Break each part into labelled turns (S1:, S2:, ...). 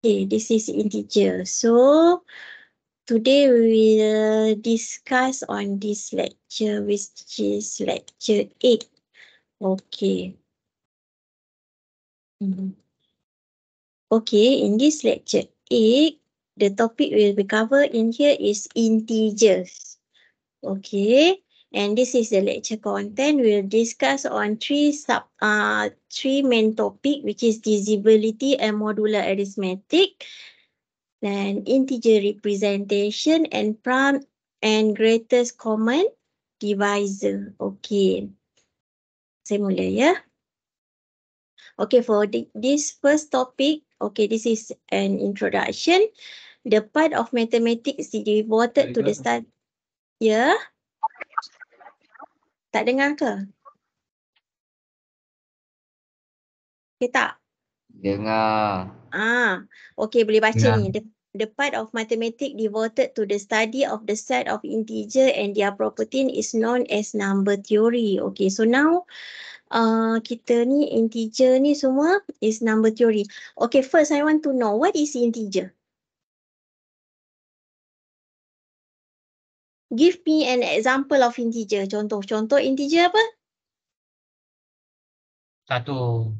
S1: Okay, this is integer. So today we will discuss on this lecture, which
S2: is lecture 8. Okay. Mm-hmm. Okay, in this lecture 8, the topic will
S1: be covered in here is integers. Okay, and this is the lecture content. We'll discuss on three sub uh, three main topic, which is divisibility and modular arithmetic, and integer representation and prime and greatest common divisor. Okay. Saya mula ya. Okay, for the, this first topic, okay, this is an introduction. The part of
S2: mathematics devoted to the study. Yeah. Tak dengar ke? Okay tak? Dengar.
S1: Ah, okay boleh baca dengar. ni. The, the part of mathematics devoted to the study of the set of integer and their property is known as number theory. Okay, so now Uh, kita ni integer ni semua is number theory. Okay, first I want to know what is integer?
S2: give me an example of integer. Contoh, contoh integer apa? Satu.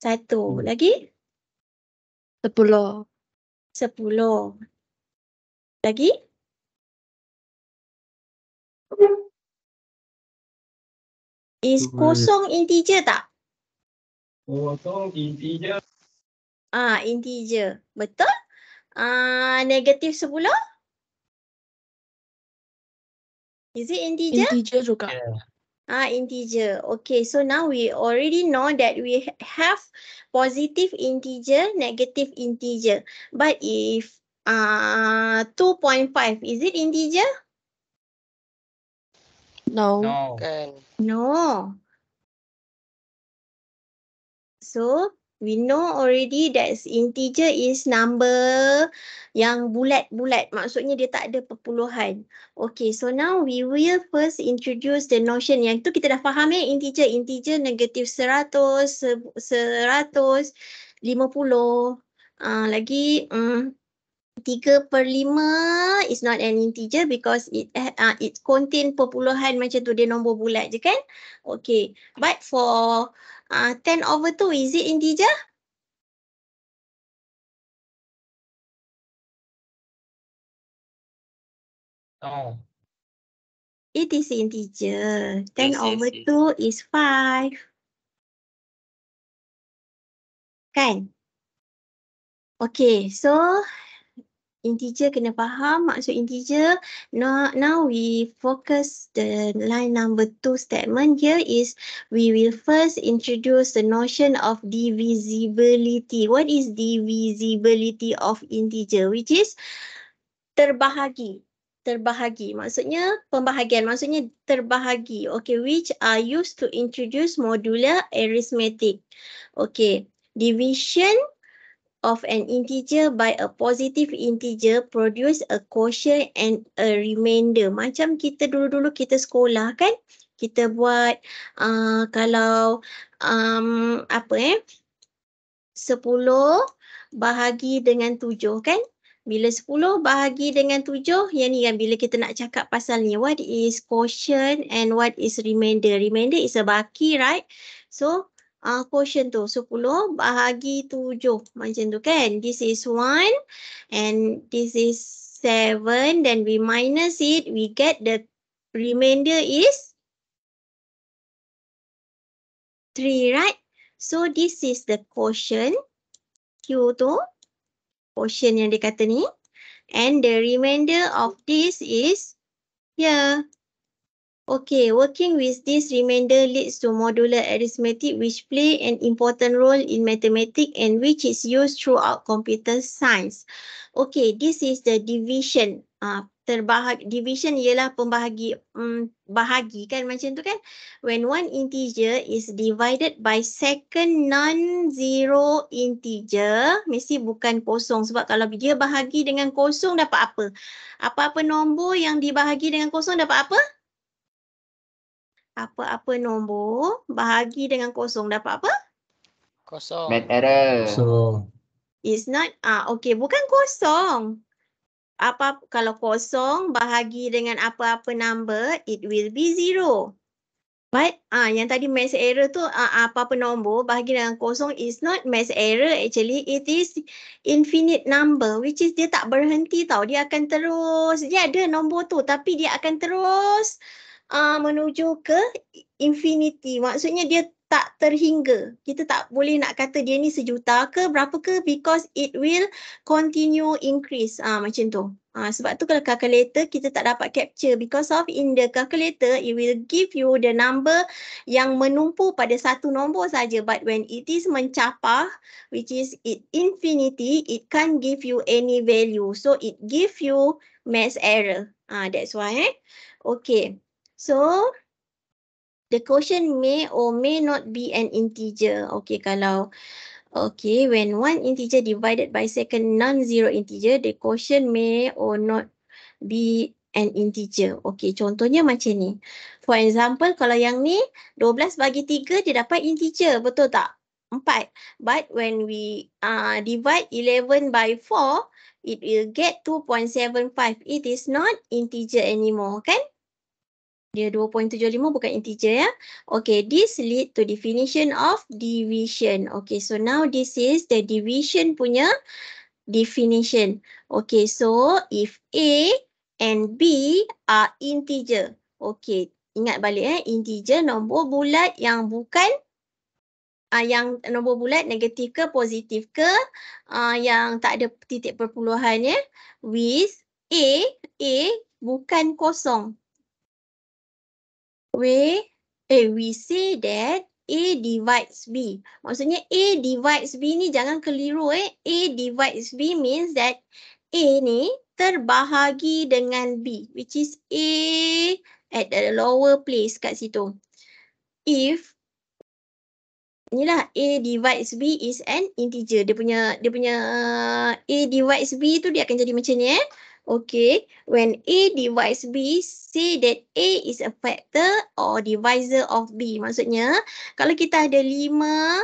S2: Satu. Hmm. Lagi? Sepuluh. Sepuluh. Lagi? Is kosong integer tak? Kosong integer.
S1: Ah, integer. Betul? Ah, negatif sepuluh? Is it integer? Integer juga. Yeah. Ah, integer. Okay, so now we already know that we have positive integer, negative integer. But if uh, ah,
S2: 2.5, is it integer? No. No. no. So
S1: we know already that integer is number yang bulat-bulat. Maksudnya dia tak ada perpuluhan. Okay, so now we will first introduce the notion yang tu kita dah faham ya. Integer, integer negatif 100, 150, uh, lagi... Um, Tiga per lima is not an integer because it uh, it contain perpuluhan macam tu, dia nombor
S2: bulat je kan? Okay, but for uh, ah, 10 over 2, is it integer? No. It is integer. 10 over yes, 2 is 5. Kan? Okay, so integer kena
S1: faham maksud integer now, now we focus the line number two statement here is we will first introduce the notion of divisibility what is divisibility of integer which is terbahagi terbahagi maksudnya pembahagian maksudnya terbahagi okay which are used to introduce modular arithmetic okay division of an integer by a positive integer produce a quotient and a remainder. Macam kita dulu-dulu kita sekolah kan? Kita buat uh, kalau um, apa eh? 10 bahagi dengan 7 kan? Bila 10 bahagi dengan 7, yang ni kan bila kita nak cakap pasal ni, what is quotient and what is remainder? Remainder is a baki, right? So, uh, ah, quotient tu 10 bahagi 7 macam tu kan this is 1 and this is 7 then we minus it we get the remainder is
S2: 3 right so this is the quotient q tu quotient yang dia kata ni and the
S1: remainder of this is here Okay, working with this remainder leads to modular arithmetic which play an important role in mathematics and which is used throughout computer science. Okay, this is the division. Uh, ah, terbahagi, division ialah pembahagi, um, bahagi kan macam tu kan? When one integer is divided by second non-zero integer, mesti bukan kosong sebab kalau dia bahagi dengan kosong dapat apa? Apa-apa nombor yang dibahagi dengan kosong dapat apa? apa-apa nombor bahagi dengan kosong dapat apa?
S2: Kosong. Math error. Kosong.
S1: It's not ah uh, okay bukan kosong. Apa kalau kosong bahagi dengan apa-apa number it will be zero. But ah uh, yang tadi mass error tu uh, apa-apa nombor bahagi dengan kosong is not mass error actually it is infinite number which is dia tak berhenti tau dia akan terus dia ada nombor tu tapi dia akan terus uh, menuju ke infinity. Maksudnya dia tak terhingga. Kita tak boleh nak kata dia ni sejuta ke berapa ke because it will continue increase uh, macam tu. Uh, sebab tu kalau calculator kita tak dapat capture because of in the calculator it will give you the number yang menumpu pada satu nombor saja but when it is mencapah which is it infinity it can't give you any value. So it give you mass error. Ah that's why eh. Okay. So the question may or may not be an integer. Okay, kalau okay, when one integer divided by second non-zero integer, the question may or not be an integer. Okay, contohnya macam ni. For example, kalau yang ni 12 bagi 3 dia dapat integer, betul tak? 4. But when we uh, divide 11 by 4, it will get 2.75. It is not integer anymore, kan? Okay? dia 2.75 bukan integer ya. Okay, this lead to definition of division. Okay, so now this is the division punya definition. Okay, so if A and B are integer. Okay, ingat balik eh. Integer nombor bulat yang bukan uh, yang nombor bulat negatif ke positif ke uh, yang tak ada titik perpuluhan ya. Eh. With A, A bukan kosong way eh, we say that A divides B. Maksudnya A divides B ni jangan keliru eh. A divides B means that A ni terbahagi dengan B which is A at the lower place kat situ. If inilah A divides B is an integer. Dia punya dia punya uh, A divides B tu dia akan jadi macam ni eh. Okay, when A divides B, say that A is a factor or divisor of B. Maksudnya, kalau kita ada lima,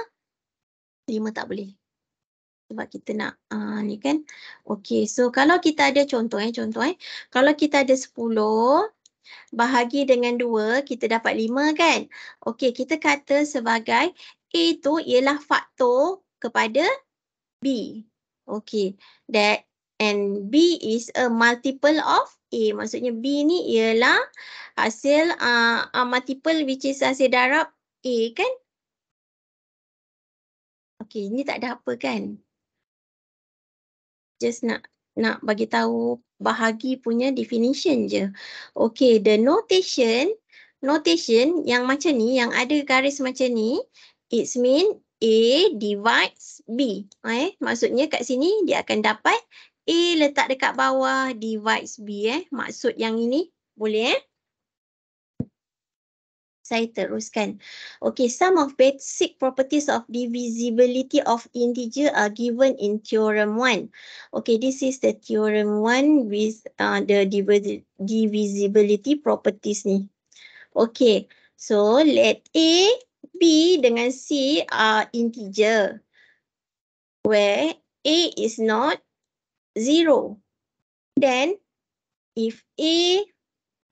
S1: lima tak boleh. Sebab kita nak uh, ni kan. Okay, so kalau kita ada contoh eh, contoh eh. Kalau kita ada sepuluh, bahagi dengan dua, kita dapat lima kan. Okay, kita kata sebagai A tu ialah faktor kepada B. Okay, that and B is a multiple of A. Maksudnya B ni ialah hasil uh, a uh, multiple
S2: which is hasil darab A kan? Okay, ini tak ada apa kan? Just nak nak bagi tahu
S1: bahagi punya definition je. Okay, the notation notation yang macam ni, yang ada garis macam ni, it's mean A divides B. Eh? Maksudnya kat sini dia akan dapat A letak dekat bawah divides B eh. Maksud yang ini boleh eh. Saya teruskan. Okay, some of basic properties of divisibility of integer are given in theorem one Okay, this is the theorem one with uh, the divisibility properties ni. Okay, so let A, B dengan C are integer. Where A is not zero. Then if A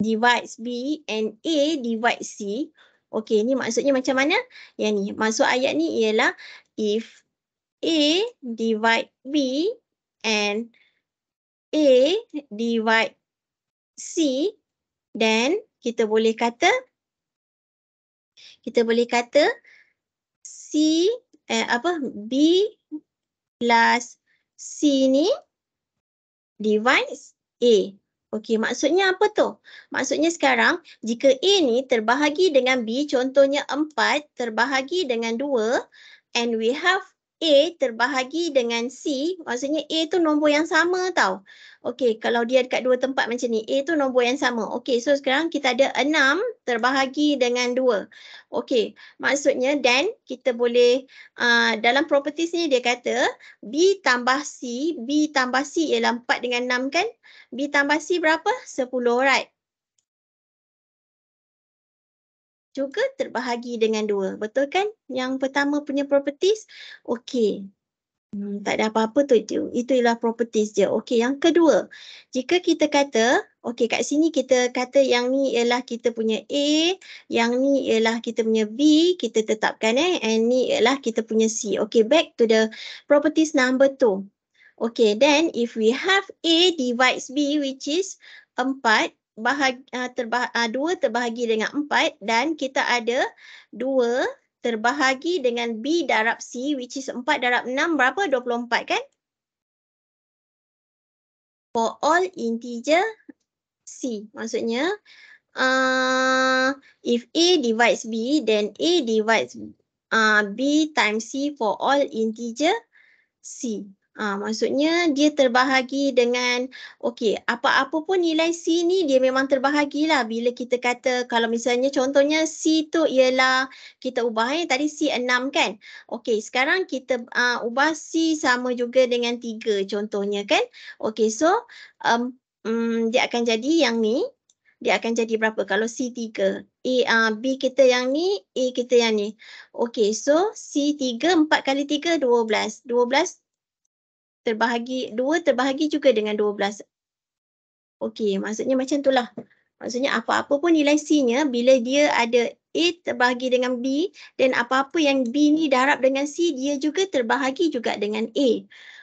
S1: divides B and A divides C, okay ni maksudnya macam mana? Yang ni maksud ayat ni ialah if A divide B and A divide C, then kita boleh kata kita boleh kata C eh, apa B plus C ni divides A. Okey, maksudnya apa tu? Maksudnya sekarang jika A ni terbahagi dengan B, contohnya 4 terbahagi dengan 2 and we have A terbahagi dengan C maksudnya A tu nombor yang sama tau. Okey kalau dia dekat dua tempat macam ni A tu nombor yang sama. Okey so sekarang kita ada 6 terbahagi dengan 2. Okey maksudnya dan kita boleh uh, dalam properties ni dia kata B tambah C. B tambah C ialah 4 dengan 6 kan. B tambah C berapa? 10 right. juga terbahagi dengan dua. Betul kan? Yang pertama punya properties, okey. Hmm, tak ada apa-apa tu. Itu ialah properties je. Okey, yang kedua. Jika kita kata, okey kat sini kita kata yang ni ialah kita punya A, yang ni ialah kita punya B, kita tetapkan eh. And ni ialah kita punya C. Okey, back to the properties number two. Okey, then if we have A divides B which is 4, bahagi, uh, ah, terbah, uh, dua terbahagi dengan empat dan kita ada dua terbahagi dengan B darab C which is empat darab enam berapa? 24 kan? For all integer C. Maksudnya uh, if A divides B then A divides uh, B times C for all integer C. Uh, maksudnya dia terbahagi dengan okey apa-apa pun nilai C ni dia memang terbahagilah bila kita kata kalau misalnya contohnya C tu ialah kita ubah eh tadi C 6 kan. Okey sekarang kita uh, ubah C sama juga dengan 3 contohnya kan. Okey so um, um, dia akan jadi yang ni dia akan jadi berapa kalau C 3. A, uh, B kita yang ni, A kita yang ni. Okey so C 3 4 kali 3 12. 12 terbahagi dua terbahagi juga dengan dua belas. Okey, maksudnya macam itulah. Maksudnya apa-apa pun nilai C-nya bila dia ada A terbahagi dengan B dan apa-apa yang B ni darab dengan C, dia juga terbahagi juga dengan A.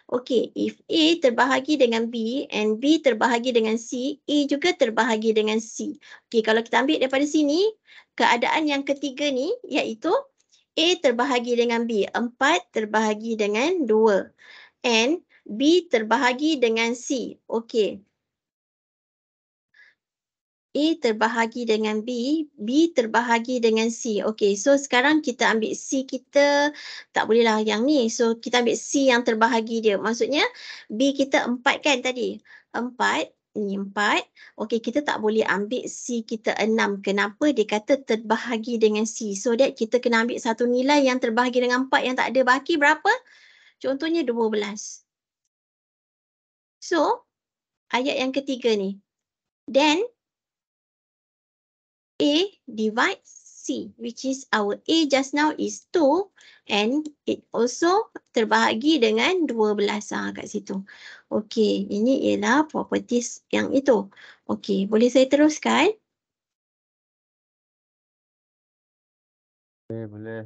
S1: Okey, if A terbahagi dengan B and B terbahagi dengan C, A juga terbahagi dengan C. Okey, kalau kita ambil daripada sini, keadaan yang ketiga ni iaitu A terbahagi dengan B, 4 terbahagi dengan 2. And B terbahagi dengan C. Okey. A terbahagi dengan B, B terbahagi dengan C. Okey, so sekarang kita ambil C kita, tak bolehlah yang ni. So kita ambil C yang terbahagi dia. Maksudnya B kita empat kan tadi? Empat, ni empat. Okey, kita tak boleh ambil C kita enam. Kenapa dia kata terbahagi dengan C? So that kita kena ambil satu nilai yang terbahagi dengan empat yang tak ada. Baki berapa?
S2: Contohnya dua belas. So, ayat yang ketiga ni. Then, A divide
S1: C, which is our A just now is 2 and it also terbahagi dengan 12 ha, ah, kat situ. Okay, ini ialah properties yang
S2: itu. Okay, boleh saya teruskan? Boleh, boleh.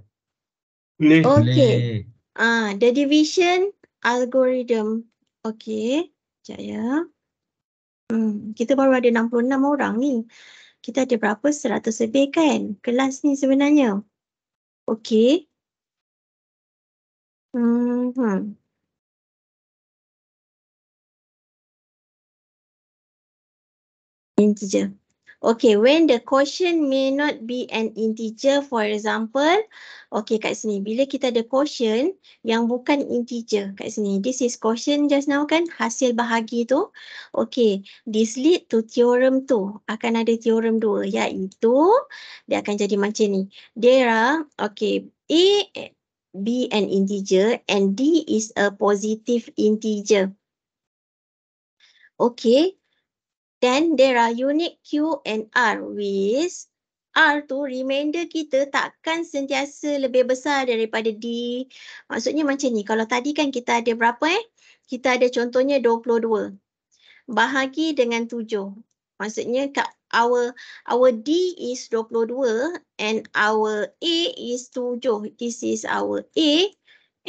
S2: Okay, ah the
S1: division algorithm. Okay. Sekejap ya. Hmm, kita baru ada 66 orang ni. Kita ada berapa? 100 lebih kan? Kelas
S2: ni sebenarnya. Okey. Hmm, hmm. Ini je. Okay, when the quotient may not be an
S1: integer, for example, okay kat sini, bila kita ada quotient yang bukan integer kat sini, this is quotient just now kan, hasil bahagi tu, okay, this lead to theorem tu, akan ada theorem 2, iaitu dia akan jadi macam ni, there are, okay, A, B an integer and D is a positive integer. Okay, Then there are unit Q and R with R tu remainder kita takkan sentiasa lebih besar daripada D. Maksudnya macam ni kalau tadi kan kita ada berapa eh? Kita ada contohnya 22. Bahagi dengan 7. Maksudnya kat our our D is 22 and our A is 7. This is our A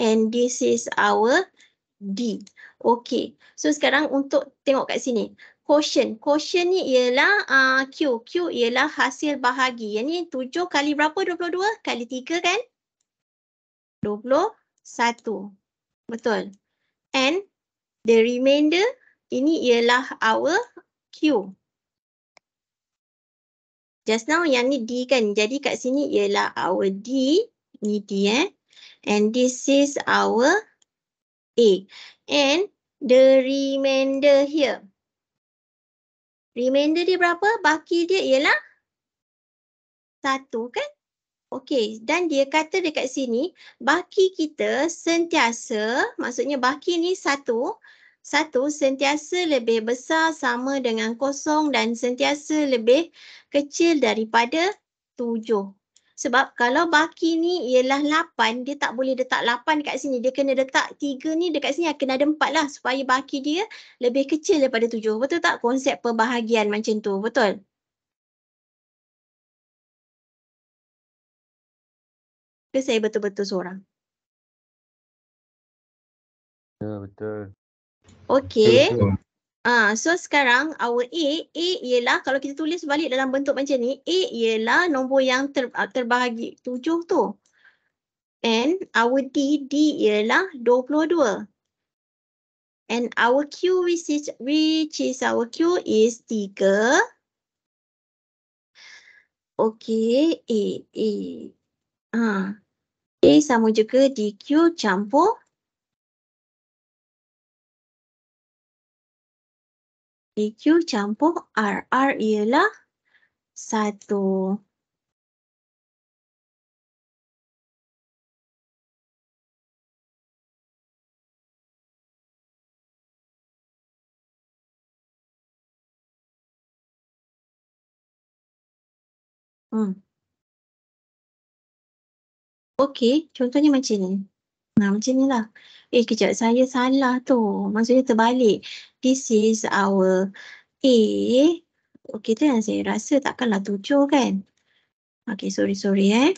S1: and this is our D. Okay. So sekarang untuk tengok kat sini quotient. Quotient ni ialah uh, Q. Q ialah hasil bahagi. Yang ni 7 kali berapa 22? Kali 3 kan? 21. Betul. And the remainder ini ialah our Q. Just now yang ni D kan. Jadi kat sini ialah our D. Ni D eh. And this is our A. And the remainder here. Remainder dia berapa? Baki dia ialah satu kan? Okey, dan dia kata dekat sini, baki kita sentiasa, maksudnya baki ni satu, satu sentiasa lebih besar sama dengan kosong dan sentiasa lebih kecil daripada tujuh. Sebab kalau baki ni ialah 8, dia tak boleh letak 8 dekat sini. Dia kena letak 3 ni dekat sini, kena ada 4 lah supaya baki dia lebih kecil daripada 7. Betul tak konsep
S2: perbahagian macam tu? Betul? Ke saya betul-betul seorang? Ya, betul. Okey. Okay. Ah, so sekarang
S1: our A, A ialah kalau kita tulis balik dalam bentuk macam ni, A ialah nombor yang ter, ah, terbahagi tujuh tu. And our D, D ialah dua puluh dua. And our Q, which is, which is our Q is tiga. Okay, A,
S2: A. Ah. A sama juga DQ campur EQ campur RR ialah 1. Hmm. Okey, contohnya macam ni. Ha, macam ni lah.
S1: Eh kejap saya salah tu. Maksudnya terbalik. This is our A. Okay tu yang saya rasa takkanlah tujuh kan. Okay sorry sorry eh.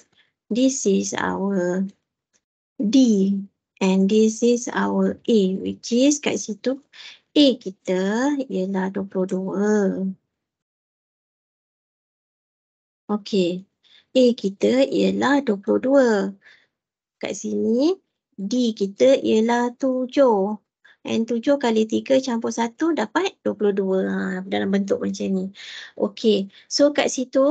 S1: This is our D. And this is
S2: our A. E, which is kat situ A kita ialah 22. Okay. A kita ialah 22. Kat sini D kita ialah
S1: 7. And 7 kali 3 campur 1 dapat 22. Ha, dalam bentuk macam ni. Okay. So kat situ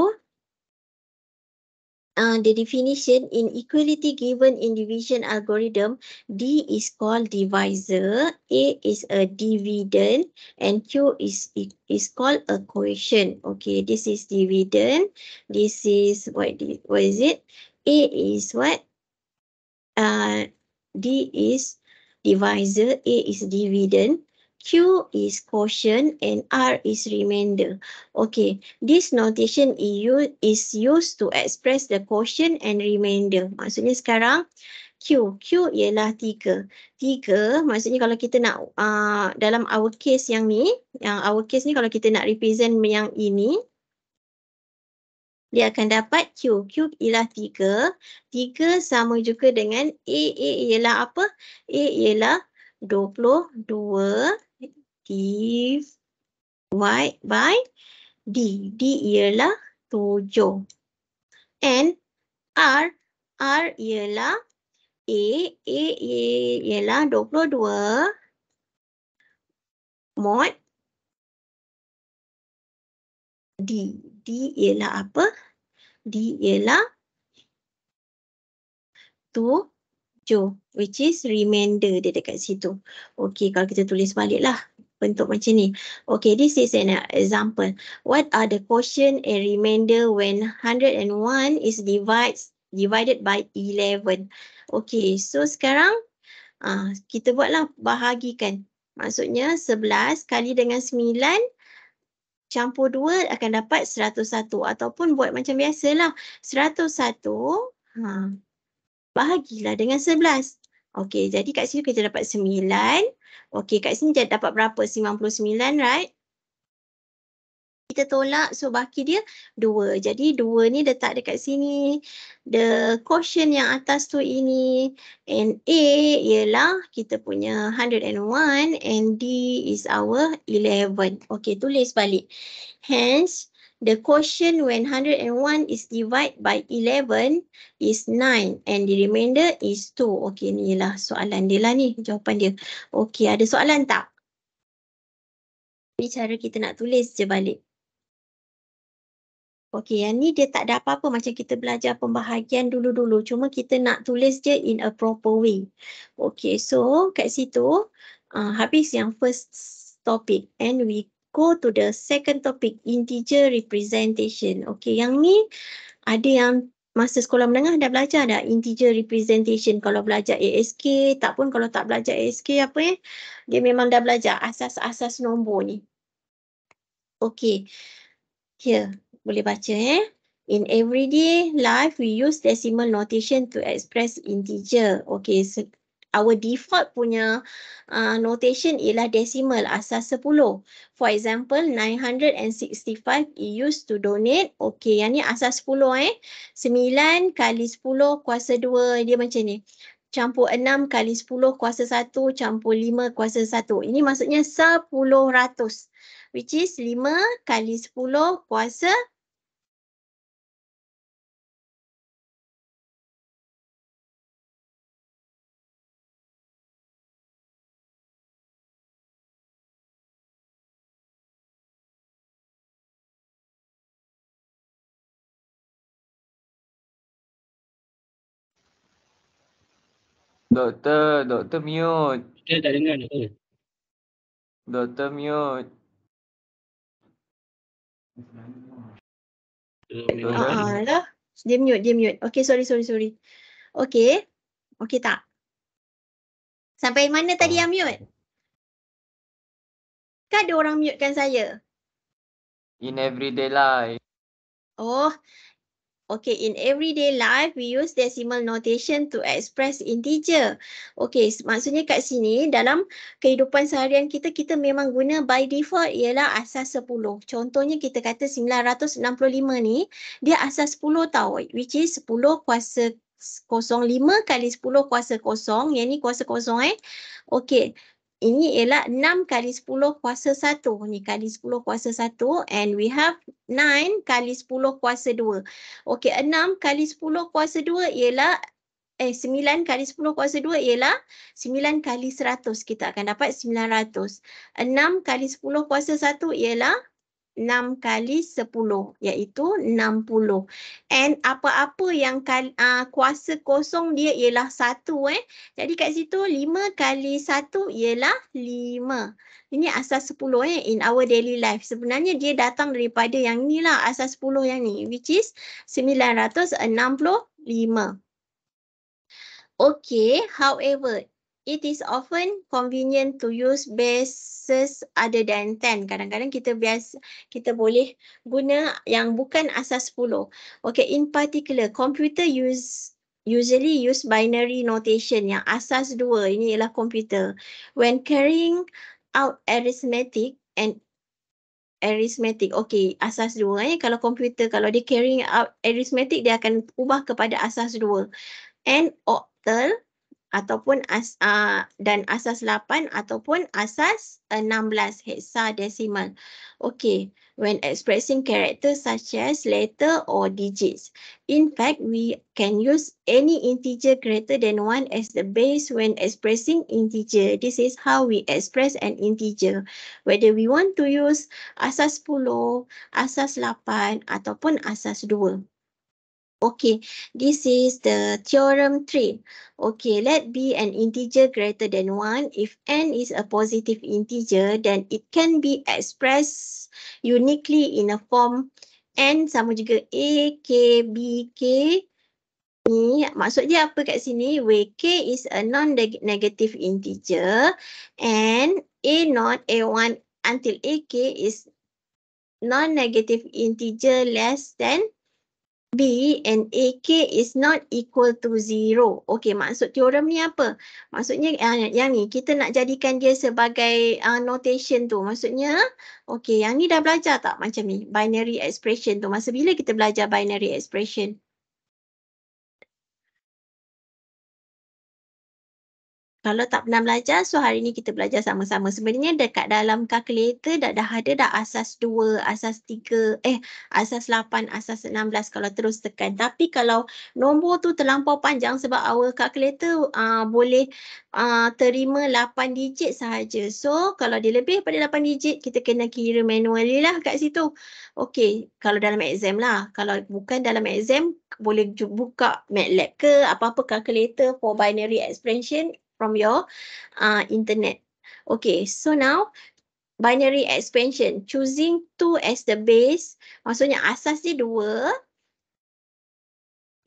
S1: uh, the definition in equality given in division algorithm D is called divisor, A is a dividend and Q is is called a quotient. Okay. This is dividend. This is what, what is it? A is what? Uh, D is divisor, A is dividend, Q is quotient, and R is remainder. Okay, this notation is used to express the quotient and remainder. Maksudnya sekarang, Q. Q ialah 3. 3 maksudnya kalau kita nak uh, dalam our case yang ni, yang our case ni kalau kita nak represent yang ini, dia akan dapat Q. Q ialah 3. 3 sama juga dengan A. A ialah apa? A ialah 22 divide by D. D ialah 7. And R. R ialah A. A ialah
S2: 22 mod D. D ialah apa? D ialah jo, which is remainder
S1: dia dekat situ. Okey kalau kita tulis baliklah bentuk macam ni. Okey this is an example. What are the quotient and remainder when 101 is divides divided by 11. Okey so sekarang uh, kita buatlah bahagikan. Maksudnya 11 kali dengan 9 campur 2 akan dapat 101 ataupun buat macam biasalah 101 ha, bahagilah dengan 11. Okey jadi kat sini kita dapat 9. Okey kat sini dapat berapa? 99 right? kita tolak so baki dia dua. Jadi dua ni letak dekat sini. The quotient yang atas tu ini and A ialah kita punya 101 and D is our 11. Okay tulis balik. Hence the quotient when 101 is divided by 11 is 9 and the remainder is 2. Okay ni lah soalan dia lah ni jawapan dia. Okay ada soalan tak? Ini cara kita nak tulis je balik. Okey, yang ni dia tak ada apa-apa macam kita belajar pembahagian dulu-dulu. Cuma kita nak tulis je in a proper way. Okey, so kat situ uh, habis yang first topic and we go to the second topic, integer representation. Okey, yang ni ada yang masa sekolah menengah dah belajar dah integer representation. Kalau belajar ASK, tak pun kalau tak belajar ASK apa ya, eh? dia memang dah belajar asas-asas nombor ni. Okey, here boleh baca eh. In everyday life, we use decimal notation to express integer. Okay, so our default punya uh, notation ialah decimal asas 10. For example, 965 is used to donate. Okay, yang ni asas 10 eh. 9 kali 10 kuasa 2, dia macam ni. Campur 6 kali 10 kuasa 1, campur 5 kuasa 1. Ini maksudnya 10 ratus. Which is
S2: 5 kali 10 kuasa 1. Doktor, Doktor mute. Kita tak dengar ni. Doktor mute. Ah, uh, lah. Dia mute, dia mute. Okay, sorry, sorry, sorry. Okay. Okay tak? Sampai
S1: mana tadi yang mute? Kan ada orang mutekan saya?
S2: In everyday life.
S1: Oh, Okay, in everyday life, we use decimal notation to express integer. Okay, maksudnya kat sini, dalam kehidupan seharian kita, kita memang guna by default ialah asas 10. Contohnya kita kata 965 ni, dia asas 10 tau, which is 10 kuasa 05 kali 10 kuasa kosong, yang ni kuasa kosong eh. Okay, ini ialah 6 kali 10 kuasa 1. Ini kali 10 kuasa 1 and we have 9 kali 10 kuasa 2. Okey, 6 kali 10 kuasa 2 ialah eh 9 kali 10 kuasa 2 ialah 9 kali 100 kita akan dapat 900. 6 kali 10 kuasa 1 ialah Enam kali 10 iaitu puluh. And apa-apa yang kal, uh, kuasa kosong dia ialah satu, eh. Jadi kat situ lima kali satu ialah lima. Ini asas 10 eh in our daily life. Sebenarnya dia datang daripada yang inilah asas sepuluh yang ni which is sembilan ratus enam puluh lima. Okay, however, It is often convenient to use bases other than 10. Kadang-kadang kita biasa kita boleh guna yang bukan asas 10. Okay, in particular, computer use usually use binary notation yang asas 2. Ini ialah komputer. When carrying out arithmetic and arithmetic. Okay, asas 2. Eh? Kalau komputer, kalau dia carrying out arithmetic, dia akan ubah kepada asas 2. And octal ataupun as, uh, dan asas 8 ataupun asas 16 hexadecimal. Okay, when expressing characters such as letter or digits. In fact, we can use any integer greater than 1 as the base when expressing integer. This is how we express an integer. Whether we want to use asas 10, asas 8 ataupun asas 2. Okay, this is the theorem Three. Okay, let be an integer greater than one. If n is a positive integer, then it can be expressed uniquely in a form n sama juga a, k, b, k. Ni, maksud dia apa kat sini? k is a non-negative integer and a not a one until ak is non-negative integer less than B and AK is not equal to zero. Okey, maksud teorem ni apa? Maksudnya uh, yang ni kita nak jadikan dia sebagai uh, notation tu. Maksudnya, okey, yang ni dah belajar
S2: tak macam ni? Binary expression tu. Masa bila kita belajar binary expression? kalau tak pernah
S1: belajar so hari ni kita belajar sama-sama sebenarnya dekat dalam calculator dah, dah ada dah asas 2 asas 3 eh asas 8 asas 16 kalau terus tekan tapi kalau nombor tu terlampau panjang sebab awal calculator uh, boleh uh, terima 8 digit sahaja so kalau dia lebih pada 8 digit kita kena kira manually lah kat situ Okay, kalau dalam exam lah kalau bukan dalam exam boleh buka MATLAB ke apa-apa calculator for binary expansion from your uh, internet. Okay, so now binary expansion, choosing two as the base, maksudnya asas dia 2,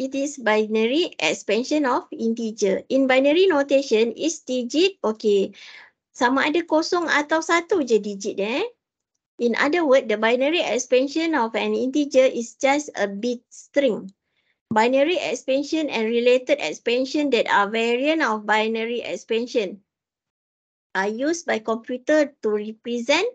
S1: it is binary expansion of integer. In binary notation, is digit, okay, sama ada kosong atau satu je digit eh. In other word, the binary expansion of an integer is just a bit string binary expansion and related expansion that are variant of binary expansion are used by computer to represent.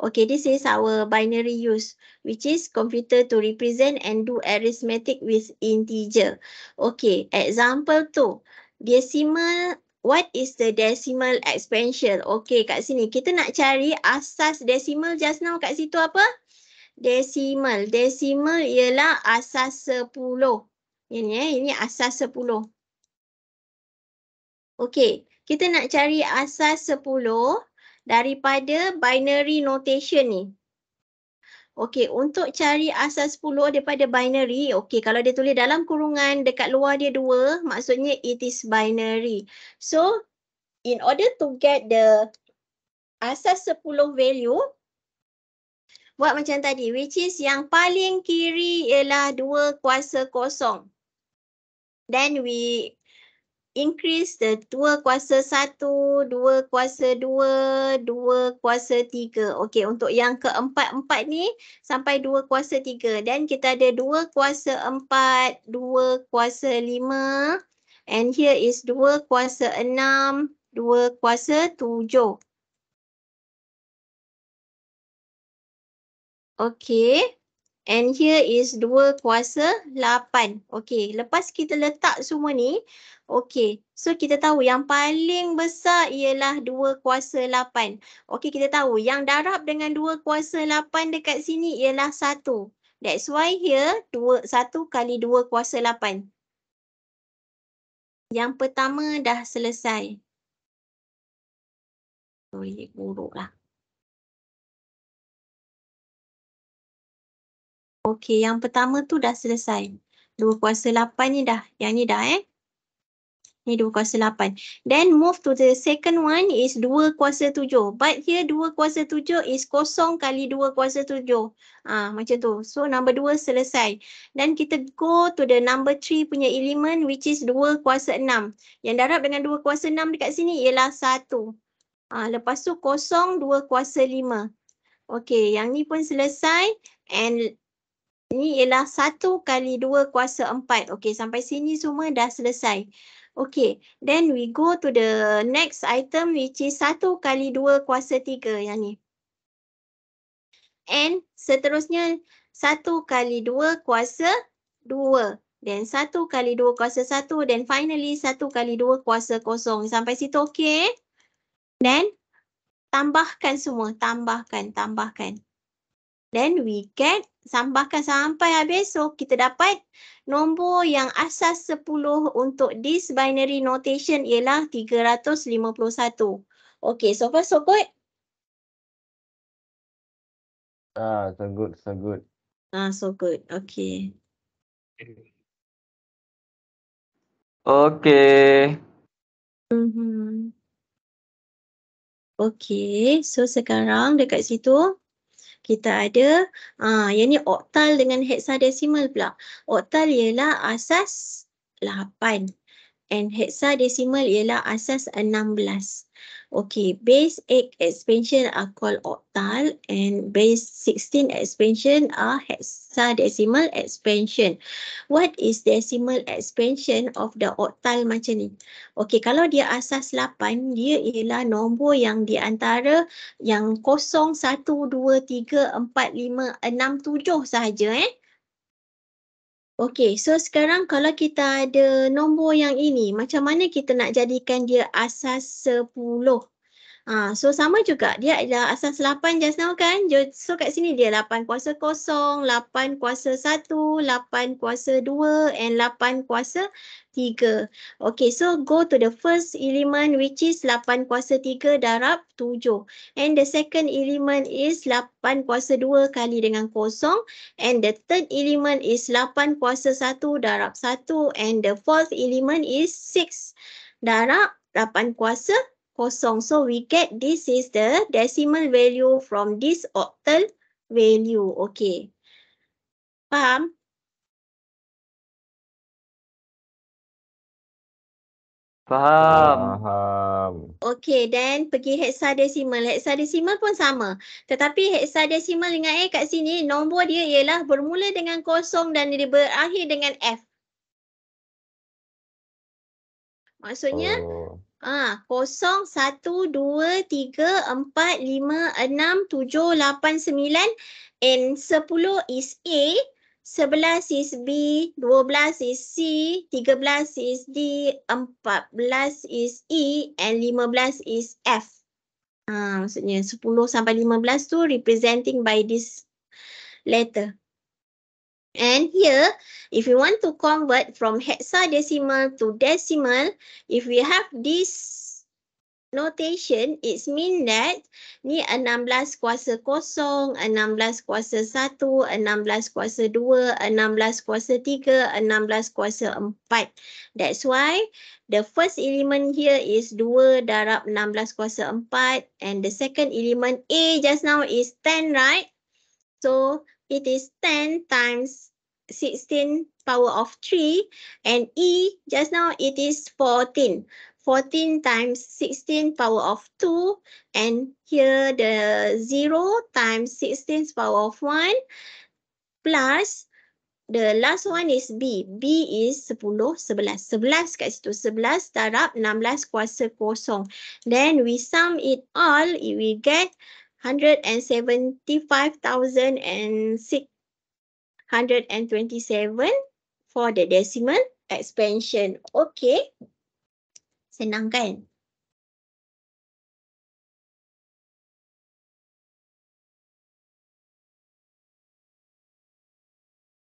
S1: Okay, this is our binary use, which is computer to represent and do arithmetic with integer. Okay, example two, decimal, what is the decimal expansion? Okay, kat sini kita nak cari asas decimal just now kat situ apa? Decimal, decimal ialah asas sepuluh. Ini eh, ini asas 10. Okey, kita nak cari asas 10 daripada binary notation ni. Okey, untuk cari asas 10 daripada binary, okey, kalau dia tulis dalam kurungan dekat luar dia 2, maksudnya it is binary. So, in order to get the asas 10 value, buat macam tadi, which is yang paling kiri ialah 2 kuasa kosong. Then we increase the 2 kuasa 1, 2 kuasa 2, 2 kuasa 3. Okay, untuk yang keempat-empat ni sampai 2 kuasa 3. Then kita ada 2 kuasa 4, 2
S2: kuasa 5. And here is 2 kuasa 6, 2 kuasa 7. Okay. And here is 2 kuasa 8. Okay, lepas
S1: kita letak semua ni, okay, so kita tahu yang paling besar ialah 2 kuasa 8. Okay, kita tahu yang darab dengan 2 kuasa 8 dekat sini ialah 1. That's why here, 2, 1 kali 2 kuasa 8.
S2: Yang pertama dah selesai. Sorry, buruk lah. Okey, yang pertama tu dah selesai. Dua kuasa lapan
S1: ni dah. Yang ni dah eh. Ni 2 kuasa lapan. Then move to the second one is dua kuasa tujuh. But here dua kuasa tujuh is kosong kali dua kuasa tujuh. Ah macam tu. So number dua selesai. Then kita go to the number three punya element which is dua kuasa enam. Yang darab dengan dua kuasa 6 dekat sini ialah satu. Ah lepas tu kosong dua kuasa lima. Okay, yang ni pun selesai. And ini ialah 1 kali 2 kuasa 4. Okey, sampai sini semua dah selesai. Okey, then we go to the next item which is 1 kali 2 kuasa 3 yang ni. And seterusnya 1 kali 2 kuasa 2. Then 1 kali 2 kuasa 1. Then finally 1 kali 2 kuasa kosong Sampai situ okey. Then tambahkan semua. Tambahkan, tambahkan. Then we can sambahkan sampai habis. So kita dapat nombor yang asas 10 untuk this binary notation ialah 351.
S2: Okay, so far so good. Ah, so good, so good. Ah, so good. Okay. Okay. Mm -hmm. Okay, so sekarang dekat situ kita ada
S1: aa, ah, yang ni oktal dengan heksadesimal pula. Oktal ialah asas 8 and heksadesimal ialah asas 16. Okay, base 8 expansion are called octal and base 16 expansion are hexadecimal expansion. What is decimal expansion of the octal macam ni? Okay, kalau dia asas 8, dia ialah nombor yang di antara yang kosong 1, 2, 3, 4, 5, 6, 7 sahaja eh. Okey, so sekarang kalau kita ada nombor yang ini, macam mana kita nak jadikan dia asas 10? Ah, so sama juga dia adalah asas 8 just now kan. So kat sini dia 8 kuasa kosong, 8 kuasa 1, 8 kuasa 2 and 8 kuasa 3. Okay so go to the first element which is 8 kuasa 3 darab 7. And the second element is 8 kuasa 2 kali dengan kosong. And the third element is 8 kuasa 1 darab 1. And the fourth element is 6 darab 8 kuasa 3 kosong. So we get this is the decimal value from this octal value.
S2: Okay. Faham? Faham. Okay,
S1: then pergi hexadecimal. Hexadecimal pun sama. Tetapi hexadecimal dengan A kat sini, nombor dia ialah bermula dengan kosong dan dia berakhir dengan F. Maksudnya, oh. Ah, kosong, satu, dua, tiga, empat, lima, enam, tujuh, lapan, sembilan. And sepuluh is A. Sebelas is B. Dua belas is C. Tiga belas is D. Empat belas is E. And lima belas is F. Ah, maksudnya sepuluh sampai lima belas tu representing by this letter. And here, if we want to convert from hexadecimal to decimal, if we have this notation, it means that ni 16 kuasa kosong, 16 kuasa 1, 16 kuasa 2, 16 kuasa 3, 16 kuasa 4. That's why the first element here is 2 darab 16 kuasa 4 and the second element A just now is 10, right? So it is 10 times 16 power of 3 and E just now it is 14. 14 times 16 power of 2 and here the 0 times 16 power of 1 plus the last one is B. B is 10, 11. 11 kat situ. 11 darab 16 kuasa kosong. Then we sum it all, it will get 175,627 for the decimal
S2: expansion. Okay. Senang kan?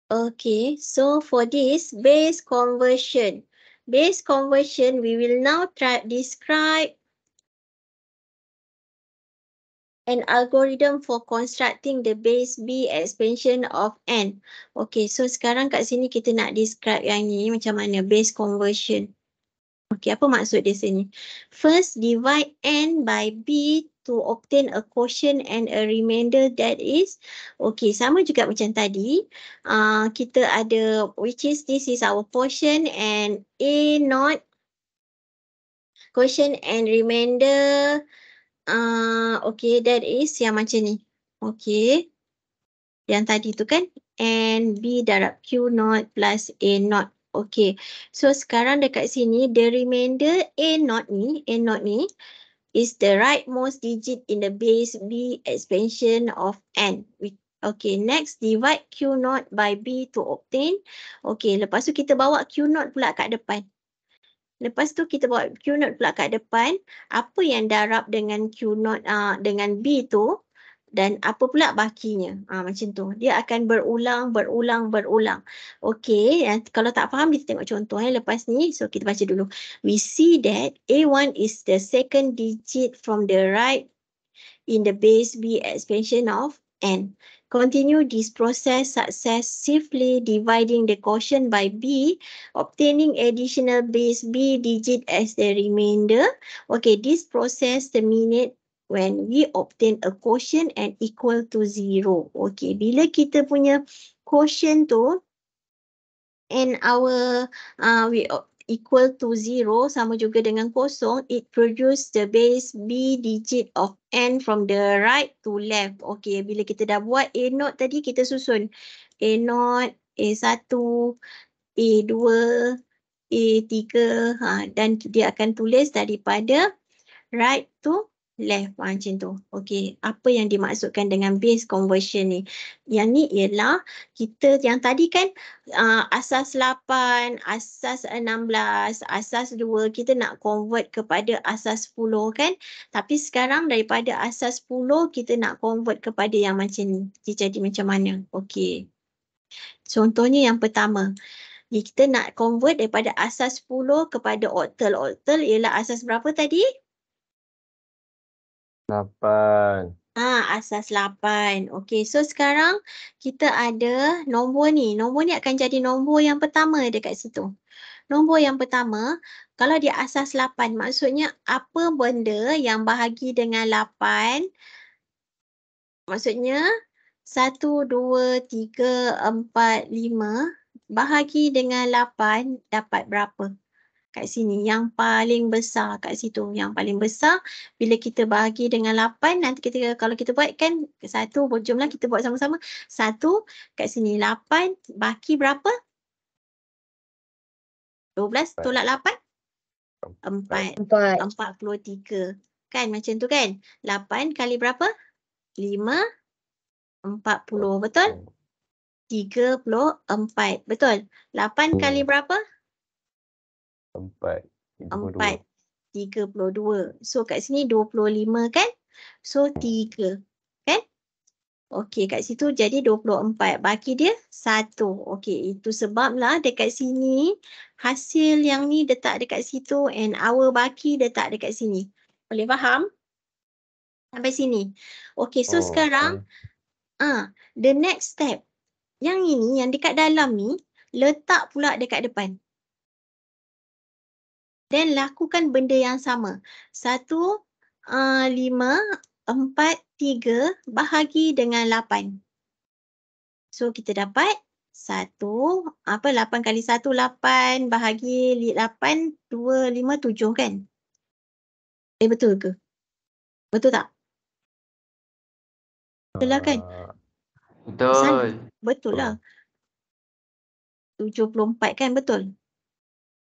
S2: Okay, so for this base
S1: conversion, base conversion, we will now try describe an algorithm for constructing the base B expansion of N. Okay, so sekarang kat sini kita nak describe yang ni macam mana base conversion. Okay, apa maksud dia sini? First, divide N by B to obtain a quotient and a remainder that is. Okay, sama juga macam tadi. Uh, kita ada, which is this is our portion and A not quotient and remainder. Ah, okay, that is yang macam ni. Okay. Yang tadi tu kan. N, B darab Q naught plus A naught. Okay. So sekarang dekat sini, the remainder A naught ni, A naught ni, is the rightmost digit in the base B expansion of N. Okay, next divide Q naught by B to obtain. Okay, lepas tu kita bawa Q naught pula kat depan. Lepas tu kita buat Q note pula kat depan. Apa yang darab dengan Q note uh, dengan B tu dan apa pula bakinya. Uh, macam tu. Dia akan berulang, berulang, berulang. Okay. And kalau tak faham kita tengok contoh eh. lepas ni. So kita baca dulu. We see that A1 is the second digit from the right in the base B expansion of N continue this process successively dividing the quotient by B, obtaining additional base B digit as the remainder. Okay, this process terminate when we obtain a quotient and equal to zero. Okay, bila kita punya quotient tu, and our uh, we equal to zero sama juga dengan kosong, it produce the base B digit of N from the right to left. Okay, bila kita dah buat A note tadi, kita susun A note, A1, A2, A3 ha, dan dia akan tulis daripada right to left left ah, macam tu. Okey, apa yang dimaksudkan dengan base conversion ni? Yang ni ialah kita yang tadi kan uh, asas 8, asas 16, asas 2 kita nak convert kepada asas 10 kan? Tapi sekarang daripada asas 10 kita nak convert kepada yang macam ni. Dia jadi macam mana? Okey. Contohnya yang pertama. kita nak convert daripada asas 10 kepada octal. Octal ialah asas berapa tadi?
S2: Lapan.
S1: Ah, asas lapan. Okey, so sekarang kita ada nombor ni. Nombor ni akan jadi nombor yang pertama dekat situ. Nombor yang pertama, kalau dia asas lapan, maksudnya apa benda yang bahagi dengan lapan? Maksudnya, satu, dua, tiga, empat, lima, bahagi dengan lapan dapat berapa? kat sini. Yang paling besar kat situ. Yang paling besar bila kita bagi dengan 8 nanti kita kalau kita buat kan satu jumlah kita buat sama-sama. Satu kat sini 8 bagi berapa? 12 4. tolak 8? 4. 4. 43. Kan macam tu kan? 8 kali berapa? 5. 40 betul? 34 betul? 8 kali berapa?
S2: Empat. Empat.
S1: Tiga puluh dua. So kat sini dua puluh lima kan? So tiga. Kan? Okey kat situ jadi dua puluh empat. Baki dia satu. Okey itu sebablah dekat sini hasil yang ni tak dekat situ and our baki tak dekat sini. Boleh faham? Sampai sini. Okey so oh, sekarang okay. uh, ah, the next step. Yang ini yang dekat dalam ni letak pula dekat depan. Then lakukan benda yang sama. Satu, uh, lima, empat, tiga bahagi dengan lapan. So kita dapat satu, apa lapan kali satu, lapan
S2: bahagi lapan, dua, lima, tujuh kan? Eh betul ke? Betul tak? Betul lah kan? Betul. Betul lah. 74 kan betul?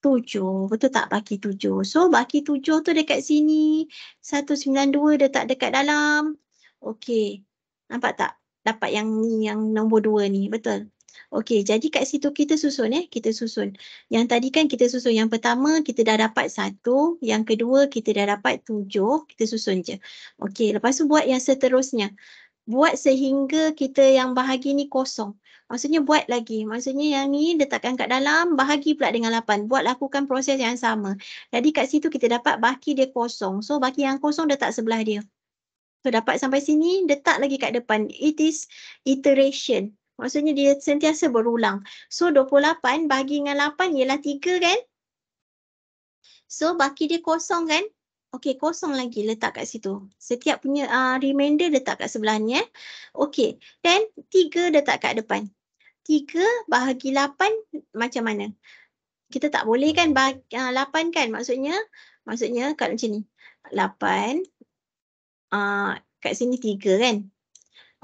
S1: tujuh. Betul tak baki tujuh? So baki tujuh tu dekat sini. Satu sembilan dua dia tak dekat dalam. Okey. Nampak tak? Dapat yang ni yang nombor dua ni. Betul? Okey. Jadi kat situ kita susun eh. Kita susun. Yang tadi kan kita susun. Yang pertama kita dah dapat satu. Yang kedua kita dah dapat tujuh. Kita susun je. Okey. Lepas tu buat yang seterusnya. Buat sehingga kita yang bahagi ni kosong. Maksudnya buat lagi. Maksudnya yang ni letakkan kat dalam, bahagi pula dengan 8. Buat lakukan proses yang sama. Jadi kat situ kita dapat baki dia kosong. So baki yang kosong letak sebelah dia. So dapat sampai sini, letak lagi kat depan. It is iteration. Maksudnya dia sentiasa berulang. So 28 bahagi dengan 8 ialah 3 kan? So baki dia kosong kan? Okay kosong lagi letak kat situ. Setiap punya uh, ah, remainder letak kat sebelahnya. Okey, then 3 letak kat depan. 3 bahagi lapan macam mana? Kita tak boleh kan bahagi, uh, 8 kan maksudnya maksudnya kat macam ni. 8 uh, ah, kat sini tiga kan?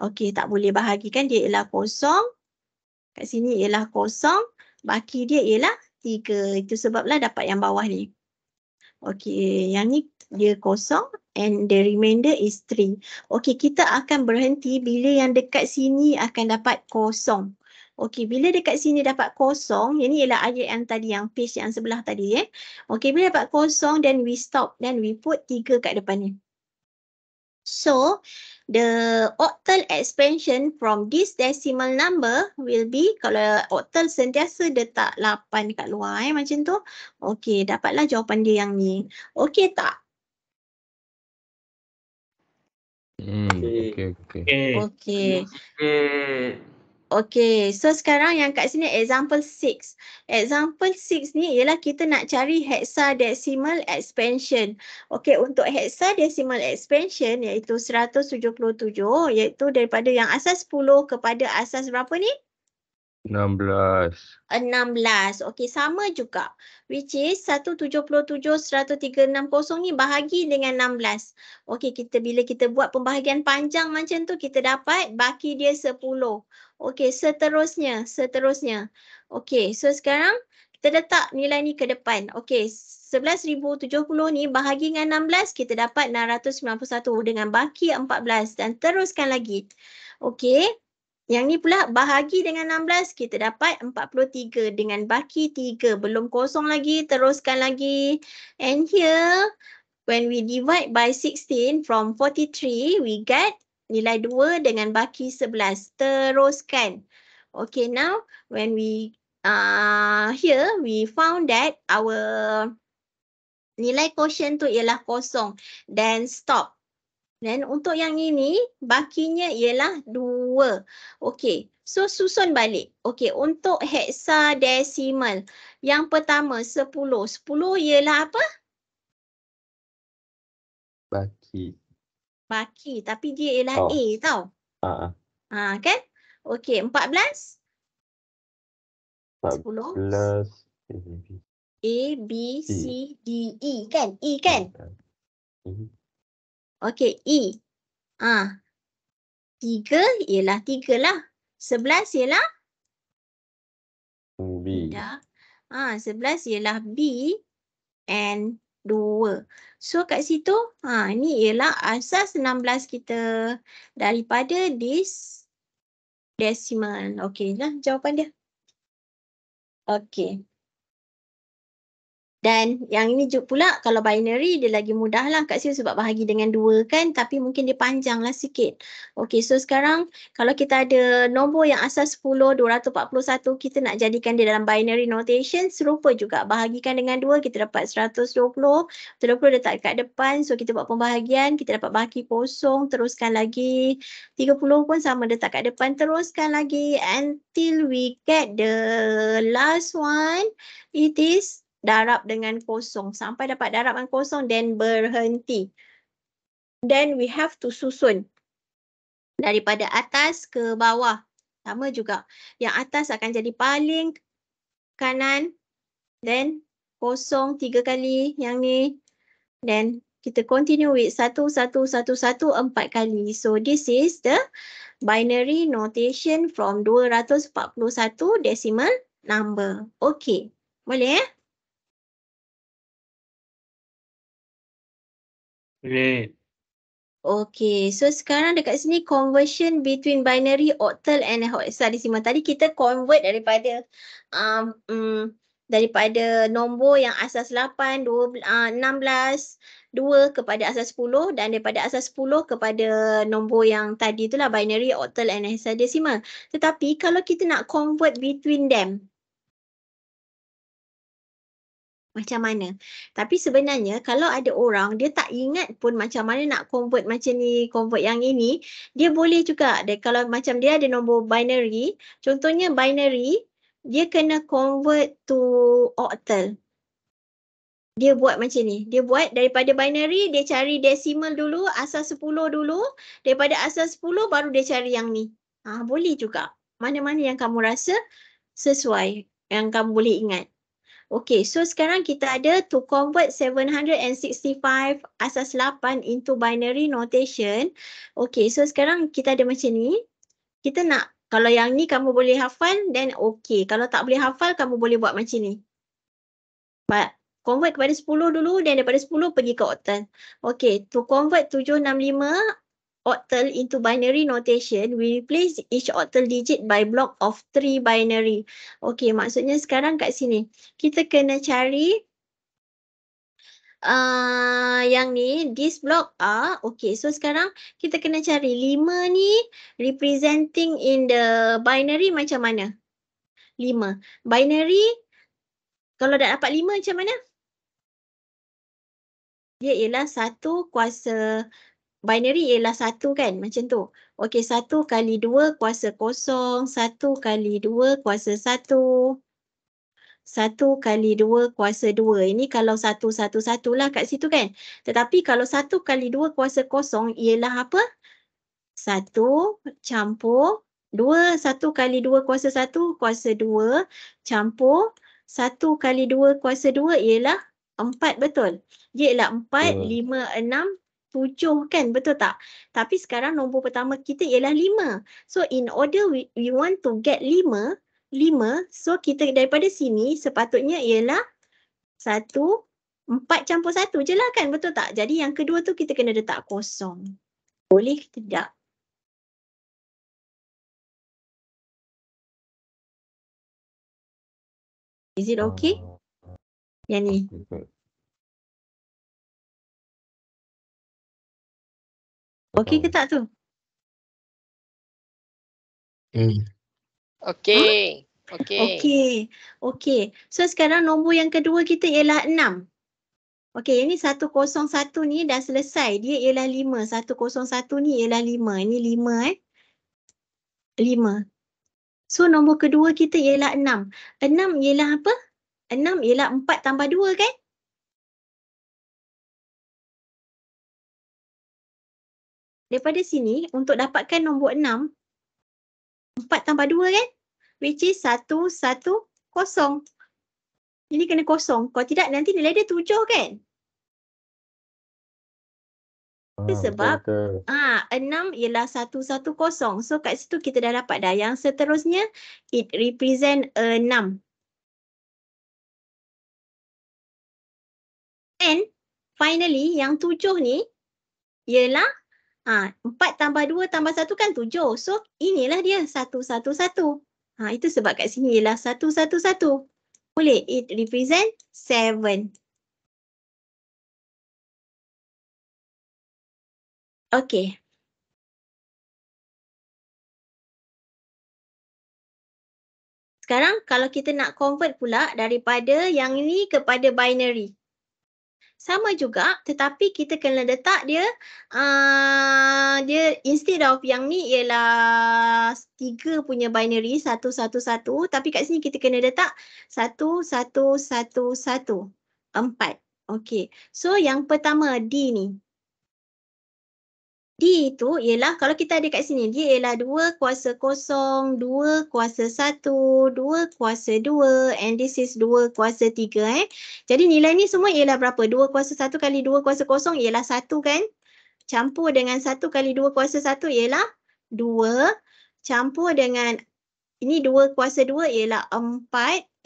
S1: Okey tak boleh bahagikan dia ialah kosong. Kat sini ialah kosong. Baki dia ialah tiga Itu sebablah dapat yang bawah ni. Okey yang ni dia kosong and the remainder is 3. Okey kita akan berhenti bila yang dekat sini akan dapat kosong. Okey, bila dekat sini dapat kosong, ini ialah ayat yang tadi, yang page yang sebelah tadi. Eh. Okey, bila dapat kosong, then we stop, then we put tiga kat depan ni. So, the octal expansion from this decimal number will be, kalau octal sentiasa tak lapan kat luar eh, macam tu. Okey, dapatlah jawapan dia yang ni. Okey tak?
S2: Hmm, okey, okey. Okey.
S1: Okay, so sekarang yang kat sini example 6. Example 6 ni ialah kita nak cari hexadecimal expansion. Okay, untuk hexadecimal expansion iaitu 177 iaitu daripada yang asas 10 kepada asas berapa ni?
S2: 16.
S1: 16. Okey, sama juga. Which is 177-1360 ni bahagi dengan 16. Okey, kita bila kita buat pembahagian panjang macam tu, kita dapat baki dia 10. Okey, seterusnya. Seterusnya. Okey, so sekarang kita letak nilai ni ke depan. Okey, 11,070 ni bahagi dengan 16, kita dapat 691 dengan baki 14 dan teruskan lagi. Okey, yang ni pula bahagi dengan 16 kita dapat 43 dengan baki 3 belum kosong lagi teruskan lagi. And here when we divide by 16 from 43 we get nilai 2 dengan baki 11. Teruskan. Okay now when we uh, here we found that our nilai quotient tu ialah kosong then stop. Dan untuk yang ini, bakinya ialah dua. Okey, so susun balik. Okey, untuk hexadecimal, yang pertama sepuluh. Sepuluh ialah apa?
S2: Baki.
S1: Baki, tapi dia ialah oh. A tau. Ah. Ah, kan? Okey, empat belas?
S2: Sepuluh. Empat belas.
S1: A, B, C, D, E kan? E kan? kan? E. Okey, E. Ha. Tiga ialah tiga lah. Sebelas ialah? B. Dah. Ha, sebelas ialah B and dua. So kat situ, ha, ah, ni ialah asas enam belas kita daripada this decimal. Okey lah jawapan dia. Okey. Dan yang ini juga pula kalau binary dia lagi mudah lah kat sini sebab bahagi dengan dua kan tapi mungkin dia panjang lah sikit. Okay so sekarang kalau kita ada nombor yang asal 10, 241 kita nak jadikan dia dalam binary notation serupa juga bahagikan dengan dua kita dapat 120, 120 tak kat depan so kita buat pembahagian kita dapat bahagi kosong teruskan lagi 30 pun sama tak kat depan teruskan lagi until we get the last one it is darab dengan kosong. Sampai dapat darab dengan kosong, then berhenti. Then we have to susun daripada atas ke bawah. Sama juga. Yang atas akan jadi paling kanan, then kosong tiga kali yang ni. Then kita continue with satu, satu, satu, satu, empat kali. So this is the binary
S2: notation from 241 decimal number. Okay. Boleh eh? Great. Okay, so sekarang dekat sini conversion between
S1: binary octal and hexadecimal. Tadi kita convert daripada um, um, daripada nombor yang asas 8, 12, uh, 16, 2 kepada asas 10 dan daripada asas 10 kepada nombor yang tadi itulah binary octal and hexadecimal. Tetapi kalau kita nak convert between them, macam mana. Tapi sebenarnya kalau ada orang dia tak ingat pun macam mana nak convert macam ni, convert yang ini, dia boleh juga. Dia kalau macam dia ada nombor binary, contohnya binary, dia kena convert to octal. Dia buat macam ni. Dia buat daripada binary, dia cari decimal dulu, asal 10 dulu. Daripada asal 10, baru dia cari yang ni. Ha, boleh juga. Mana-mana yang kamu rasa sesuai, yang kamu boleh ingat. Okay, so sekarang kita ada to convert 765 asas 8 into binary notation. Okay, so sekarang kita ada macam ni. Kita nak, kalau yang ni kamu boleh hafal, then okay. Kalau tak boleh hafal, kamu boleh buat macam ni. But, convert kepada 10 dulu, dan daripada 10 pergi ke octal. Okay, to convert 765 octal into binary notation, we replace each octal digit by block of three binary. Okay, maksudnya sekarang kat sini, kita kena cari uh, yang ni, this block A. Okay, so sekarang kita kena cari lima ni representing in the binary macam mana? Lima. Binary, kalau dah dapat lima macam mana? Dia ialah satu kuasa binary ialah satu kan macam tu. Okey satu kali dua kuasa kosong, satu kali dua kuasa satu. Satu kali dua kuasa dua. Ini kalau satu satu satu lah kat situ kan. Tetapi kalau satu kali dua kuasa kosong ialah apa? Satu campur dua. Satu kali dua kuasa satu kuasa dua campur. Satu kali dua kuasa dua ialah empat betul. Ialah empat, lima, enam, tujuh kan betul tak? Tapi sekarang nombor pertama kita ialah lima. So in order we, we want to get lima, lima. So kita daripada sini sepatutnya ialah satu, empat campur satu je lah kan betul tak? Jadi yang
S2: kedua tu kita kena letak kosong. Boleh tidak? Is it okay? Yang ni. Okey ke tak tu? Hmm. Okey. Huh? Okey. Okey. Okey. So
S1: sekarang nombor yang kedua kita ialah 6. Okey, ini 101 ni dah selesai. Dia ialah 5. 101 ni ialah 5. Ini 5 eh.
S2: 5. So nombor kedua kita ialah 6. 6 ialah apa? 6 ialah 4 tambah 2 kan? daripada sini untuk dapatkan nombor 6
S1: 4 tambah 2 kan which is 1 1 kosong ini kena kosong kalau tidak nanti nilai dia 7 kan Ah, sebab ah 6 ialah 110. So kat situ
S2: kita dah dapat dah yang seterusnya it represent 6. And finally yang 7 ni ialah Ha, 4 tambah 2 tambah 1 kan 7. So
S1: inilah dia 1, 1, 1. Ha, itu sebab kat sini ialah 1, 1, 1. Boleh?
S2: It represent 7. Okay. Sekarang kalau kita nak convert pula
S1: daripada yang ini kepada binary sama juga tetapi kita kena letak dia uh, dia instead of yang ni ialah tiga punya binary satu satu satu tapi kat sini kita kena letak satu satu satu satu empat. Okay. So yang pertama D ni D itu ialah kalau kita ada kat sini dia ialah 2 kuasa kosong, 2 kuasa 1, 2 kuasa 2 and this is 2 kuasa 3 eh. Jadi nilai ni semua ialah berapa? 2 kuasa 1 kali 2 kuasa kosong ialah 1 kan? Campur dengan 1 kali 2 kuasa 1 ialah 2. Campur dengan ini 2 kuasa 2 ialah 4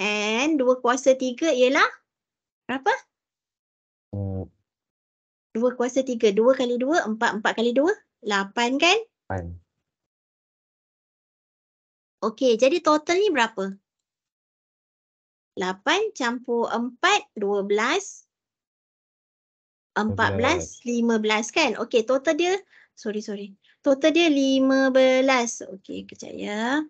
S1: and 2 kuasa 3 ialah berapa? Oh, 2 kuasa
S2: 3. 2 kali 2, 4. 4 kali 2, 8 kan? 8. Okey, jadi total ni berapa? 8 campur 4, 12. 14, 15 kan? Okey, total dia, sorry, sorry. Total dia 15. Okey, kejap ya.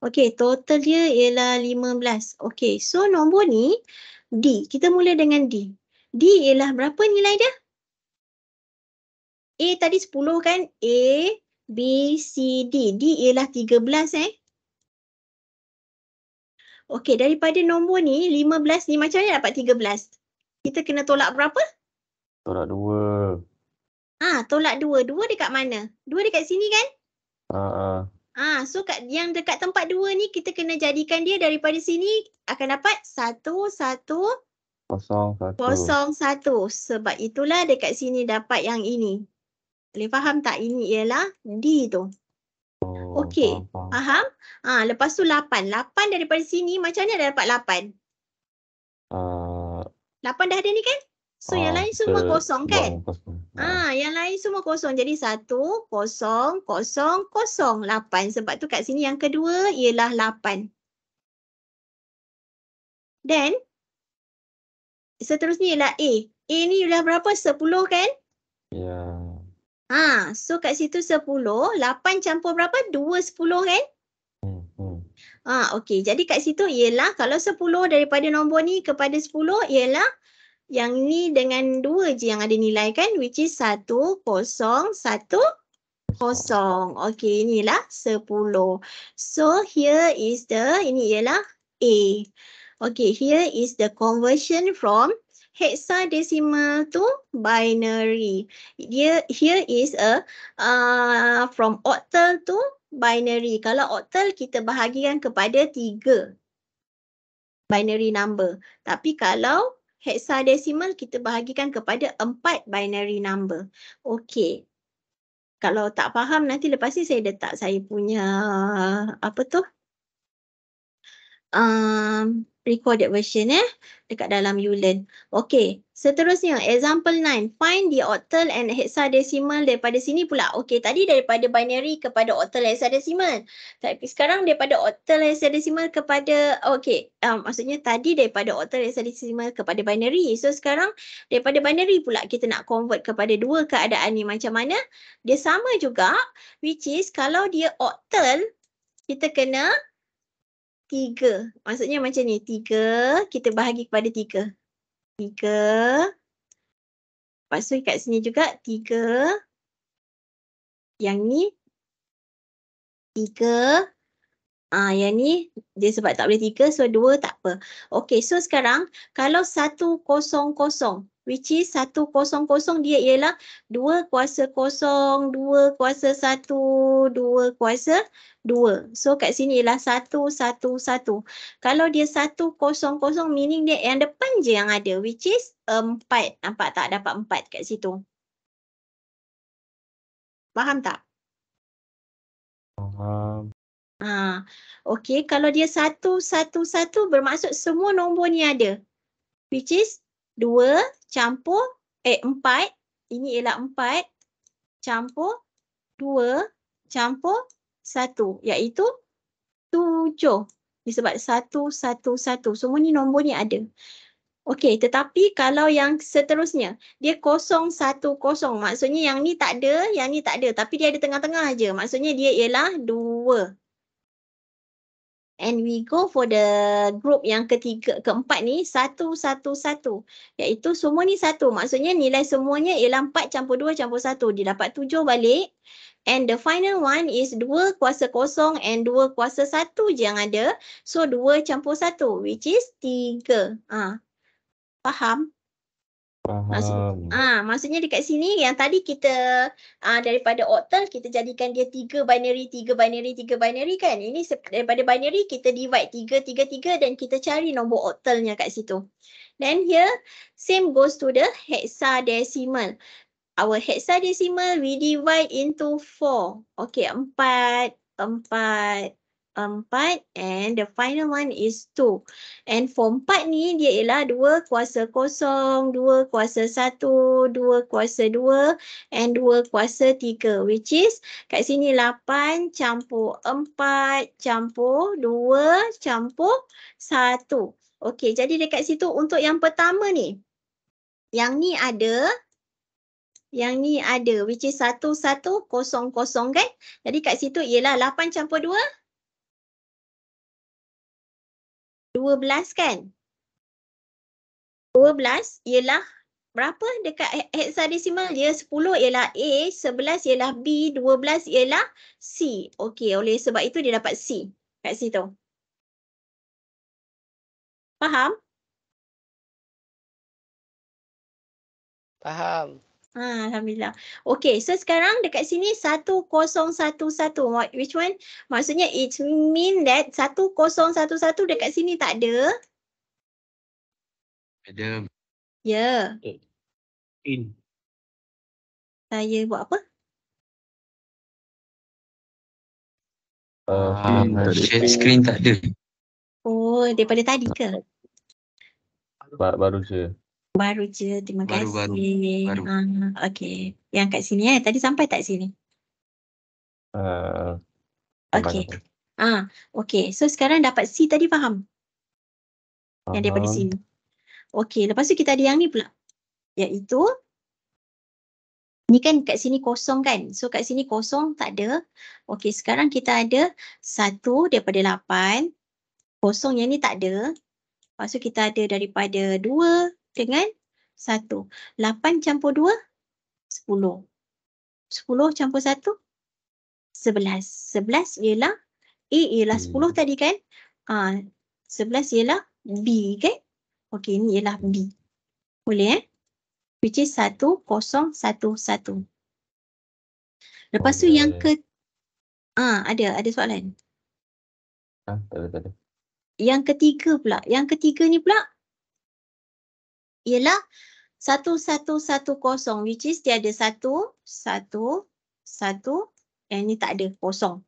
S2: Okay, total dia ialah 15. Okay, so nombor ni
S1: D. Kita mula dengan D. D ialah berapa nilai dia? A tadi 10 kan? A, B, C, D. D ialah 13 eh. Okay, daripada nombor ni 15 ni macam mana dapat 13? Kita kena tolak berapa?
S2: Tolak 2.
S1: Ah, tolak 2. 2 dekat mana? 2 dekat sini kan? Haa. Uh -uh. Ah. Ah, ha, so kat, yang dekat tempat dua ni kita kena jadikan dia daripada sini akan dapat satu satu
S2: kosong satu. Kosong
S1: satu. Sebab itulah dekat sini dapat yang ini. Boleh faham tak? Ini ialah D tu. Oh, Okey. Faham? Ah, lepas tu lapan lapan daripada sini macam mana dah dapat lapan Uh, dah ada ni kan?
S2: So uh, yang ah, lain semua
S1: kosong kan? Kosong. Ah, ah yang lain semua kosong. Jadi satu, kosong, kosong, kosong, lapan. Sebab tu
S2: kat sini yang kedua ialah lapan. Then, seterusnya ialah A. A ni dah berapa? Sepuluh kan? Ya.
S1: Yeah. Ha, ah, so kat situ sepuluh. Lapan campur berapa? Dua sepuluh kan? Hmm, hmm. Ah, okay Jadi kat situ ialah kalau 10 daripada nombor ni kepada 10 ialah yang ni dengan dua je yang ada nilai kan which is satu kosong satu kosong. Okay, inilah sepuluh. So here is the ini ialah A. Okay, here is the conversion from hexadecimal to binary. Dia here is a uh, from octal to binary. Kalau octal kita bahagikan kepada tiga binary number. Tapi kalau hexadecimal kita bahagikan kepada empat binary number. Okey. Kalau tak faham nanti lepas ni saya letak saya punya apa tu um, recorded version eh dekat dalam you learn. Okay seterusnya example 9 find the octal and hexadecimal daripada sini pula. Okay tadi daripada binary kepada octal hexadecimal. Tapi sekarang daripada octal hexadecimal kepada okay um, maksudnya tadi daripada octal hexadecimal kepada binary. So sekarang daripada binary pula kita nak convert kepada dua keadaan ni macam mana? Dia sama juga which is kalau dia octal kita kena tiga. Maksudnya macam ni, tiga, kita bahagi
S2: kepada tiga. Tiga. Lepas tu kat sini juga, tiga. Yang ni, tiga.
S1: Ah, yang ni, dia sebab tak boleh tiga, so dua tak apa. Okay, so sekarang, kalau satu kosong kosong, which is satu kosong kosong, dia ialah dua kuasa kosong, dua kuasa satu, dua kuasa dua. So kat sini ialah satu, satu, satu. Kalau dia satu kosong kosong meaning dia yang depan je yang ada which is empat. Nampak tak dapat empat kat situ.
S2: Faham tak? Faham. Uh, ha. okay, kalau dia satu, satu, satu bermaksud semua nombor ni ada.
S1: Which is dua campur, eh empat. Ini ialah empat campur dua campur satu iaitu tujuh. Sebab satu, satu, satu. Semua ni nombor ni ada. Okey tetapi kalau yang seterusnya dia kosong satu kosong maksudnya yang ni tak ada, yang ni tak ada tapi dia ada tengah-tengah aja. Maksudnya dia ialah dua. And we go for the group yang ketiga, keempat ni satu, satu, satu. Iaitu semua ni satu. Maksudnya nilai semuanya ialah empat campur dua campur satu. Dia dapat tujuh balik. And the final one is dua kuasa kosong and dua kuasa satu je yang ada. So dua campur satu which is tiga. Ah. Faham?
S2: Maksudnya,
S1: ah, maksudnya dekat sini yang tadi kita ah, daripada octal kita jadikan dia tiga binary, tiga binary, tiga binary kan. Ini daripada binary kita divide tiga, tiga, tiga dan kita cari nombor octalnya kat situ. Then here same goes to the hexadecimal our hexadecimal we divide into four. Okay, empat, empat, empat and the final one is two. And for empat ni dia ialah dua kuasa kosong, dua kuasa satu, dua kuasa dua and dua kuasa tiga which is kat sini lapan campur empat campur dua campur satu. Okay, jadi dekat situ untuk yang pertama ni. Yang ni ada yang ni ada which is 1100 kan jadi kat situ ialah 8 campur 2
S2: 12 kan 12 ialah berapa dekat hexadecimal dia 10
S1: ialah A 11 ialah B 12 ialah C okey oleh sebab itu dia
S2: dapat C kat situ faham faham Ha, Alhamdulillah.
S1: Okay, so sekarang dekat sini 1011. Which one? Maksudnya
S2: it mean that 1011 dekat sini tak ada? Ada. Ya. Yeah. In. Saya buat apa? Uh, ah, share screen tak ada. Oh, daripada tadi ke? Baru, baru share.
S1: Baru je. Terima baru, kasih. Baru, baru. Ha, ah, okay. Yang kat sini eh. Tadi sampai tak sini?
S2: Uh, okay.
S1: Ah, okay. So sekarang dapat C tadi faham?
S2: faham. Yang daripada sini.
S1: Okay. Lepas tu kita ada yang ni pula. Iaitu ni kan kat sini kosong kan? So kat sini kosong tak ada. Okay. Sekarang kita ada satu daripada lapan. Kosong yang ni tak ada. Lepas tu kita ada daripada dua dengan 1. 8 campur 2, 10. 10 campur 1, 11. 11 ialah, A ialah 10 hmm. tadi kan? Uh, ah, 11 ialah B kan? Okey, ini ialah B. Boleh eh? Which is 1, 0, 1, 1. Lepas okay. tu yang ke... Ah, ada, ada soalan? Ah, tak ada, tak ada. Yang ketiga pula. Yang ketiga ni pula, ialah 1110 which is dia ada 1 1 1 yang ni tak ada kosong.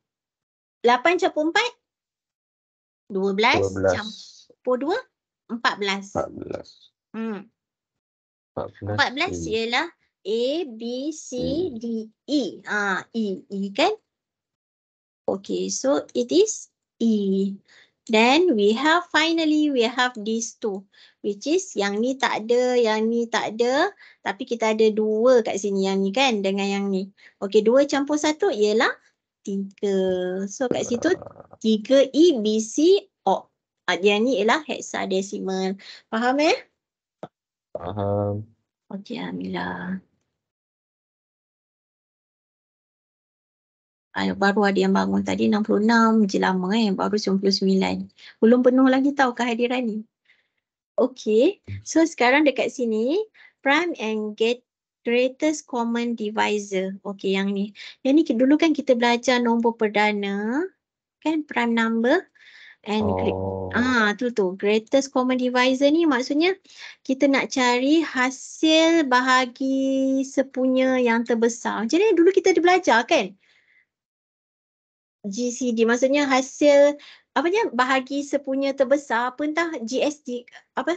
S1: 8 campur 4 12, 12. campur 2 14. 14. Hmm.
S2: 14. 14 e.
S1: ialah A B C e. D E. Ah E E kan? Okay, so it is E. Then we have finally we have these two which is yang ni tak ada, yang ni tak ada tapi kita ada dua kat sini yang ni kan dengan yang ni. Okey, dua campur satu ialah tiga. So kat situ tiga e b c O. Ah, yang ni ialah hexadecimal. Faham
S2: eh? Faham. Okey, Alhamdulillah. uh, baru ada yang bangun tadi 66
S1: je lama eh baru 99 belum penuh lagi tau kehadiran ni Okay, so sekarang dekat sini prime and get greatest common divisor Okay yang ni yang ni dulu kan kita belajar nombor perdana kan prime number and oh. ah tu tu greatest common divisor ni maksudnya kita nak cari hasil bahagi sepunya yang terbesar. Jadi dulu kita ada belajar kan? GCD maksudnya hasil apa ni bahagi sepunya terbesar pentah GST apa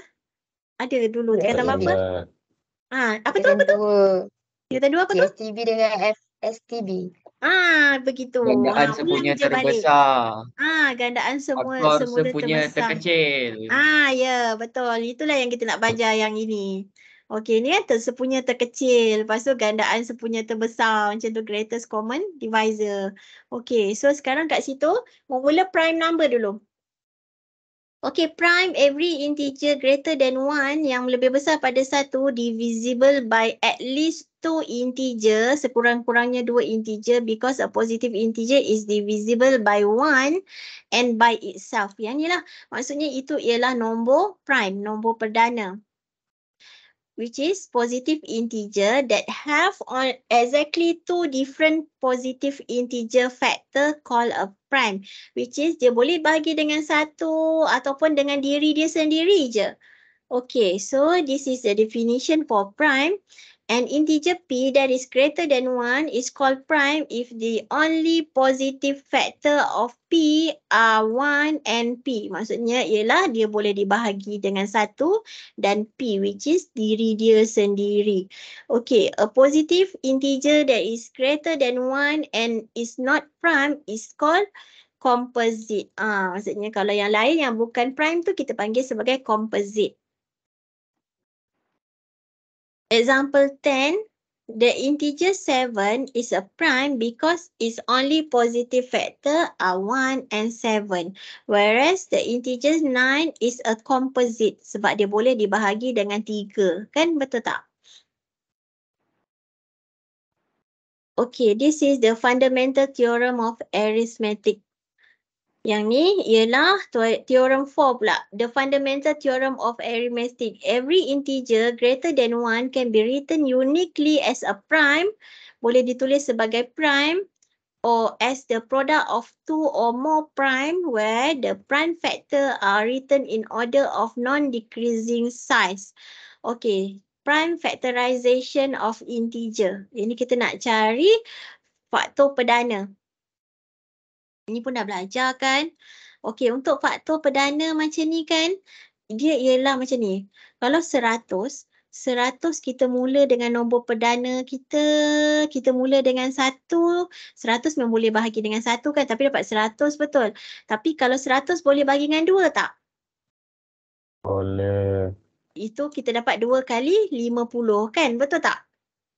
S1: ada dulu dia kata apa ha, apa tu apa tu dia kata dua apa tu STB dengan FSTB Ah ha, begitu. Gandaan ha, sepunya terbesar. Ah gandaan semua Faktor semua sepunya
S2: terkecil. Ah
S1: ya betul itulah yang kita nak baca yang ini. Okey ni kan sepunya terkecil lepas tu gandaan sepunya terbesar macam tu greatest common divisor. Okey so sekarang kat situ mula prime number dulu. Okey prime every integer greater than one yang lebih besar pada satu divisible by at least two integer sekurang-kurangnya dua integer because a positive integer is divisible by one and by itself. Yang ni lah maksudnya itu ialah nombor prime, nombor perdana which is positive integer that have on exactly two different positive integer factor called a prime which is dia boleh bagi dengan satu ataupun dengan diri dia sendiri je. Okay, so this is the definition for prime. An integer p that is greater than 1 is called prime if the only positive factor of p are 1 and p. Maksudnya ialah dia boleh dibahagi dengan 1 dan p which is diri dia sendiri. Okay, a positive integer that is greater than 1 and is not prime is called composite. Ah, Maksudnya kalau yang lain yang bukan prime tu kita panggil sebagai composite. Example 10, the integer 7 is a prime because its only positive factor are 1 and 7. Whereas the integer 9 is a composite sebab dia boleh dibahagi dengan 3. Kan betul tak? Okay, this is the fundamental theorem of arithmetic yang ni ialah theorem 4 pula. The fundamental theorem of arithmetic. Every integer greater than 1 can be written uniquely as a prime. Boleh ditulis sebagai prime or as the product of two or more prime where the prime factor are written in order of non-decreasing size. Okay, prime factorization of integer. Ini kita nak cari faktor perdana ni pun dah belajar kan. Okey untuk faktor perdana macam ni kan dia ialah macam ni. Kalau seratus, seratus kita mula dengan nombor perdana kita, kita mula dengan satu, seratus memang boleh bahagi dengan 1 kan tapi dapat seratus betul. Tapi kalau seratus boleh bagi dengan dua tak?
S2: Boleh.
S1: Itu kita dapat dua kali lima puluh kan betul tak?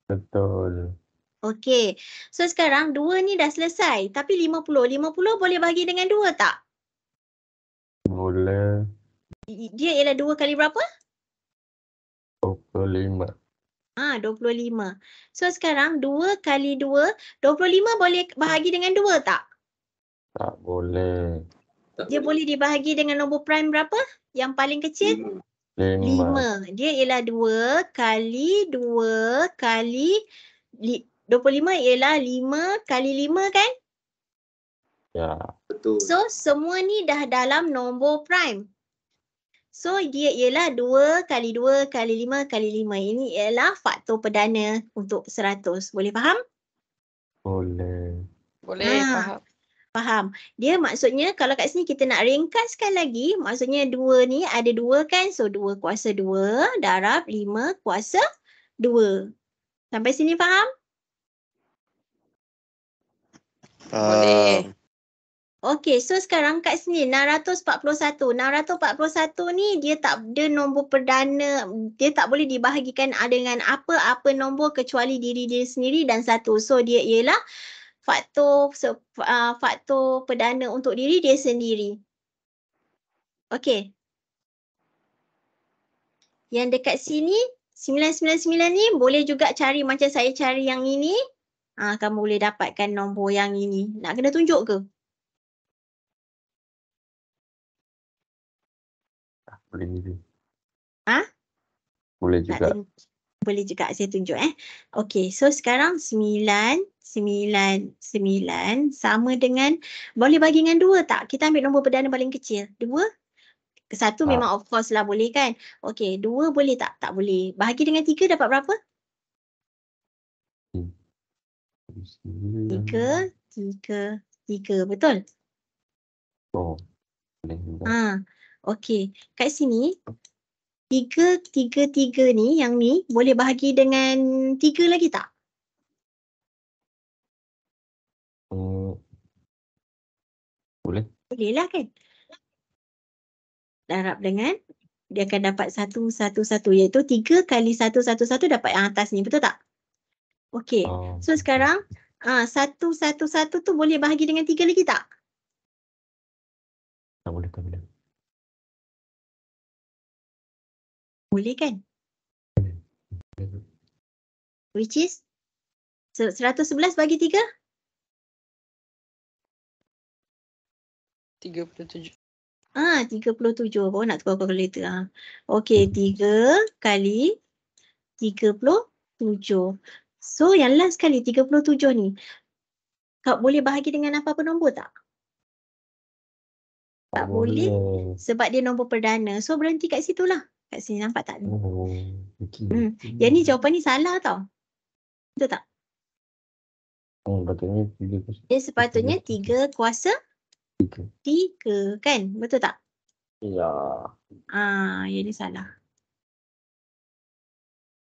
S2: Betul.
S1: Okey. So sekarang dua ni dah selesai. Tapi lima puluh lima puluh boleh bagi dengan dua tak?
S2: Boleh.
S1: Dia ialah dua kali berapa?
S2: Dua puluh 25.
S1: Ha, 25. So sekarang 2 kali 2, 25 boleh bahagi dengan 2 tak?
S2: Tak boleh. Dia
S1: boleh dibahagi dengan nombor prime berapa? Yang paling kecil?
S2: 5. 5.
S1: Dia ialah 2 kali 2 kali 5. 25 ialah 5 kali 5 kan?
S2: Ya, betul.
S1: So, semua ni dah dalam nombor prime. So, dia ialah 2 kali 2 kali 5 kali 5. Ini ialah faktor perdana untuk 100. Boleh faham?
S2: Boleh. Boleh, ha. faham.
S1: Faham. Dia maksudnya kalau kat sini kita nak ringkaskan lagi, maksudnya dua ni ada dua kan? So dua kuasa dua darab lima kuasa dua. Sampai sini faham?
S2: boleh. Ah.
S1: Okay, so sekarang kat sini 641. 641 ni dia tak ada nombor perdana, dia tak boleh dibahagikan ah, dengan apa-apa nombor kecuali diri dia sendiri dan satu. So dia ialah faktor so, uh, faktor perdana untuk diri dia sendiri. Okay. Yang dekat sini 999 ni boleh juga cari macam saya cari yang ini
S2: uh, kamu boleh dapatkan nombor yang ini. Nak kena tunjuk ke? Boleh juga. Ha? Boleh juga. Boleh juga saya tunjuk eh. Okey, so sekarang
S1: 9, 9, 9 sama dengan boleh bagi dengan 2 tak? Kita ambil nombor perdana paling kecil. 2? satu 1 ah. ha. memang of course lah boleh kan? Okey, dua boleh tak? Tak boleh. Bahagi dengan tiga dapat berapa? tiga tiga tiga betul oh ha okey kat sini
S2: tiga tiga tiga ni yang ni boleh bahagi dengan tiga lagi tak oh boleh boleh lah kan darab dengan dia akan dapat satu
S1: satu satu iaitu tiga kali satu satu satu dapat yang atas ni betul tak Okay. Oh.
S2: So sekarang uh, satu satu satu tu boleh bahagi dengan tiga lagi tak? Tak boleh tak boleh. Boleh kan? Which is seratus so, sebelas bagi tiga? Tiga puluh tujuh. Ah, 37. Oh, nak tukar kalkulator. Ah. Okey, 3
S1: hmm. kali 37. So yang last kali 37 ni Kak boleh bahagi dengan apa-apa nombor tak?
S2: Tak oh, boleh yeah.
S1: sebab dia nombor perdana. So berhenti kat situ lah. Kat sini nampak tak?
S2: Oh, okay. hmm. Yang
S1: ni jawapan ni salah tau. Betul tak?
S2: Oh, patutnya tiga kuasa.
S1: Dia sepatutnya tiga kuasa tiga. tiga kan? Betul tak? Ya. Ah, yang salah.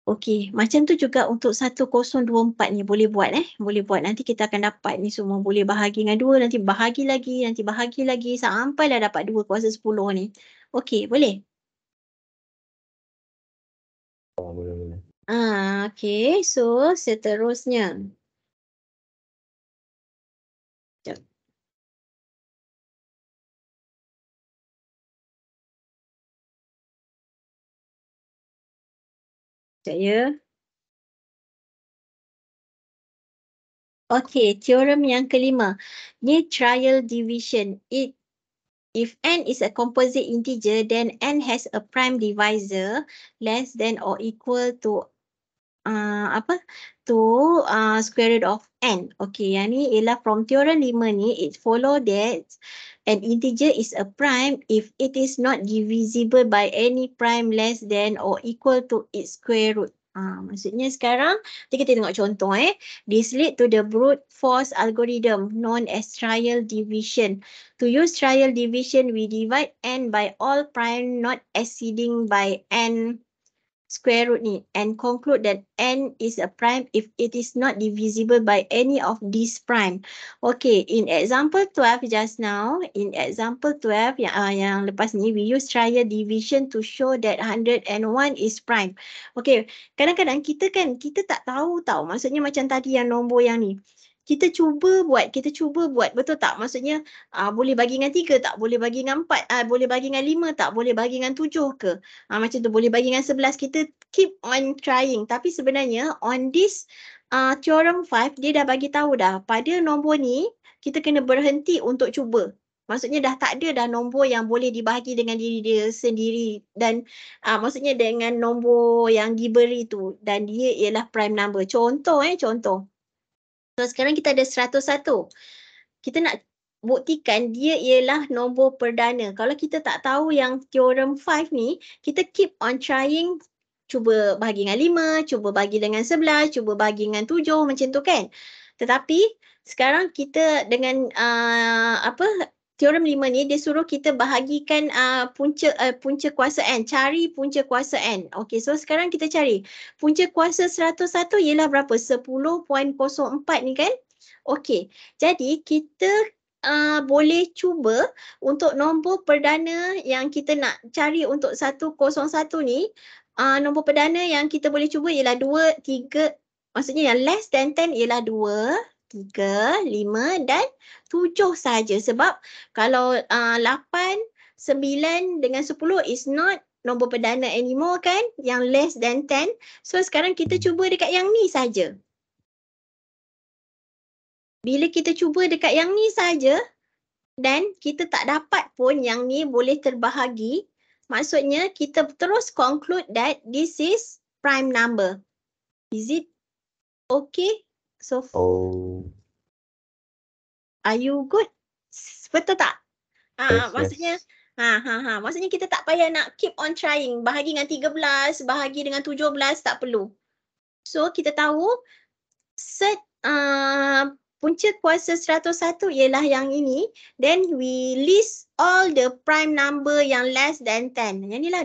S1: Okey, macam tu juga untuk 1024 ni boleh buat eh. Boleh buat nanti kita akan dapat ni semua boleh bahagi dengan 2 nanti bahagi lagi nanti bahagi lagi sampai lah dapat dua kuasa 10 ni. Okey, boleh.
S2: Ah, boleh. Ah, okey. So, seterusnya. Sekejap ya. Okay, teorem yang kelima. Ni trial division.
S1: It, if n is a composite integer, then n has a prime divisor less than or equal to uh, apa to uh, square root of n. okay, yang ni ialah from theorem lima ni it follow that an integer is a prime if it is not divisible by any prime less than or equal to its square root. Ha, maksudnya sekarang, kita tengok contoh eh. This lead to the brute force algorithm known as trial division. To use trial division, we divide n by all prime not exceeding by n square root ni, and conclude that n is a prime if it is not divisible by any of these prime. Okay, in example 12 just now, in example 12 yang, uh, yang lepas ni, we use trial division to show that 101 is prime. Okay, kadang-kadang kita kan, kita tak tahu tau maksudnya macam tadi yang nombor yang ni kita cuba buat, kita cuba buat betul tak? Maksudnya uh, boleh bagi dengan tiga tak? Boleh bagi dengan empat? Uh, boleh bagi dengan lima tak? Boleh bagi dengan tujuh ke? Uh, macam tu boleh bagi dengan sebelas kita keep on trying. Tapi sebenarnya on this uh, theorem five dia dah bagi tahu dah pada nombor ni kita kena berhenti untuk cuba. Maksudnya dah tak ada dah nombor yang boleh dibahagi dengan diri dia sendiri dan uh, maksudnya dengan nombor yang diberi tu dan dia ialah prime number. Contoh eh contoh. So sekarang kita ada 101. Kita nak buktikan dia ialah nombor perdana. Kalau kita tak tahu yang teorem 5 ni, kita keep on trying cuba bahagi dengan 5, cuba bahagi dengan 11, cuba bahagi dengan 7 macam tu kan. Tetapi sekarang kita dengan uh, apa teorem lima ni dia suruh kita bahagikan uh, punca uh, punca kuasa n cari punca kuasa n okey so sekarang kita cari punca kuasa 101 ialah berapa 10.04 ni kan okey jadi kita uh, boleh cuba untuk nombor perdana yang kita nak cari untuk 101 ni uh, nombor perdana yang kita boleh cuba ialah 2 3 maksudnya yang less than 10 ialah 2 tiga, lima dan tujuh saja sebab kalau ah, lapan, uh, sembilan dengan sepuluh is not nombor perdana anymore kan yang less than ten. So sekarang kita cuba dekat yang ni saja. Bila kita cuba dekat yang ni saja dan kita tak dapat pun yang ni boleh terbahagi maksudnya kita terus conclude that this is prime number. Is it okay So
S2: oh.
S1: Are you good? Betul tak? Ah yes, maksudnya yes. Ha, ha, ha. Maksudnya kita tak payah nak keep on trying. Bahagi dengan 13, bahagi dengan 17 tak perlu. So kita tahu set uh, punca kuasa 101 ialah yang ini. Then we list all the prime number yang less than 10. Yang inilah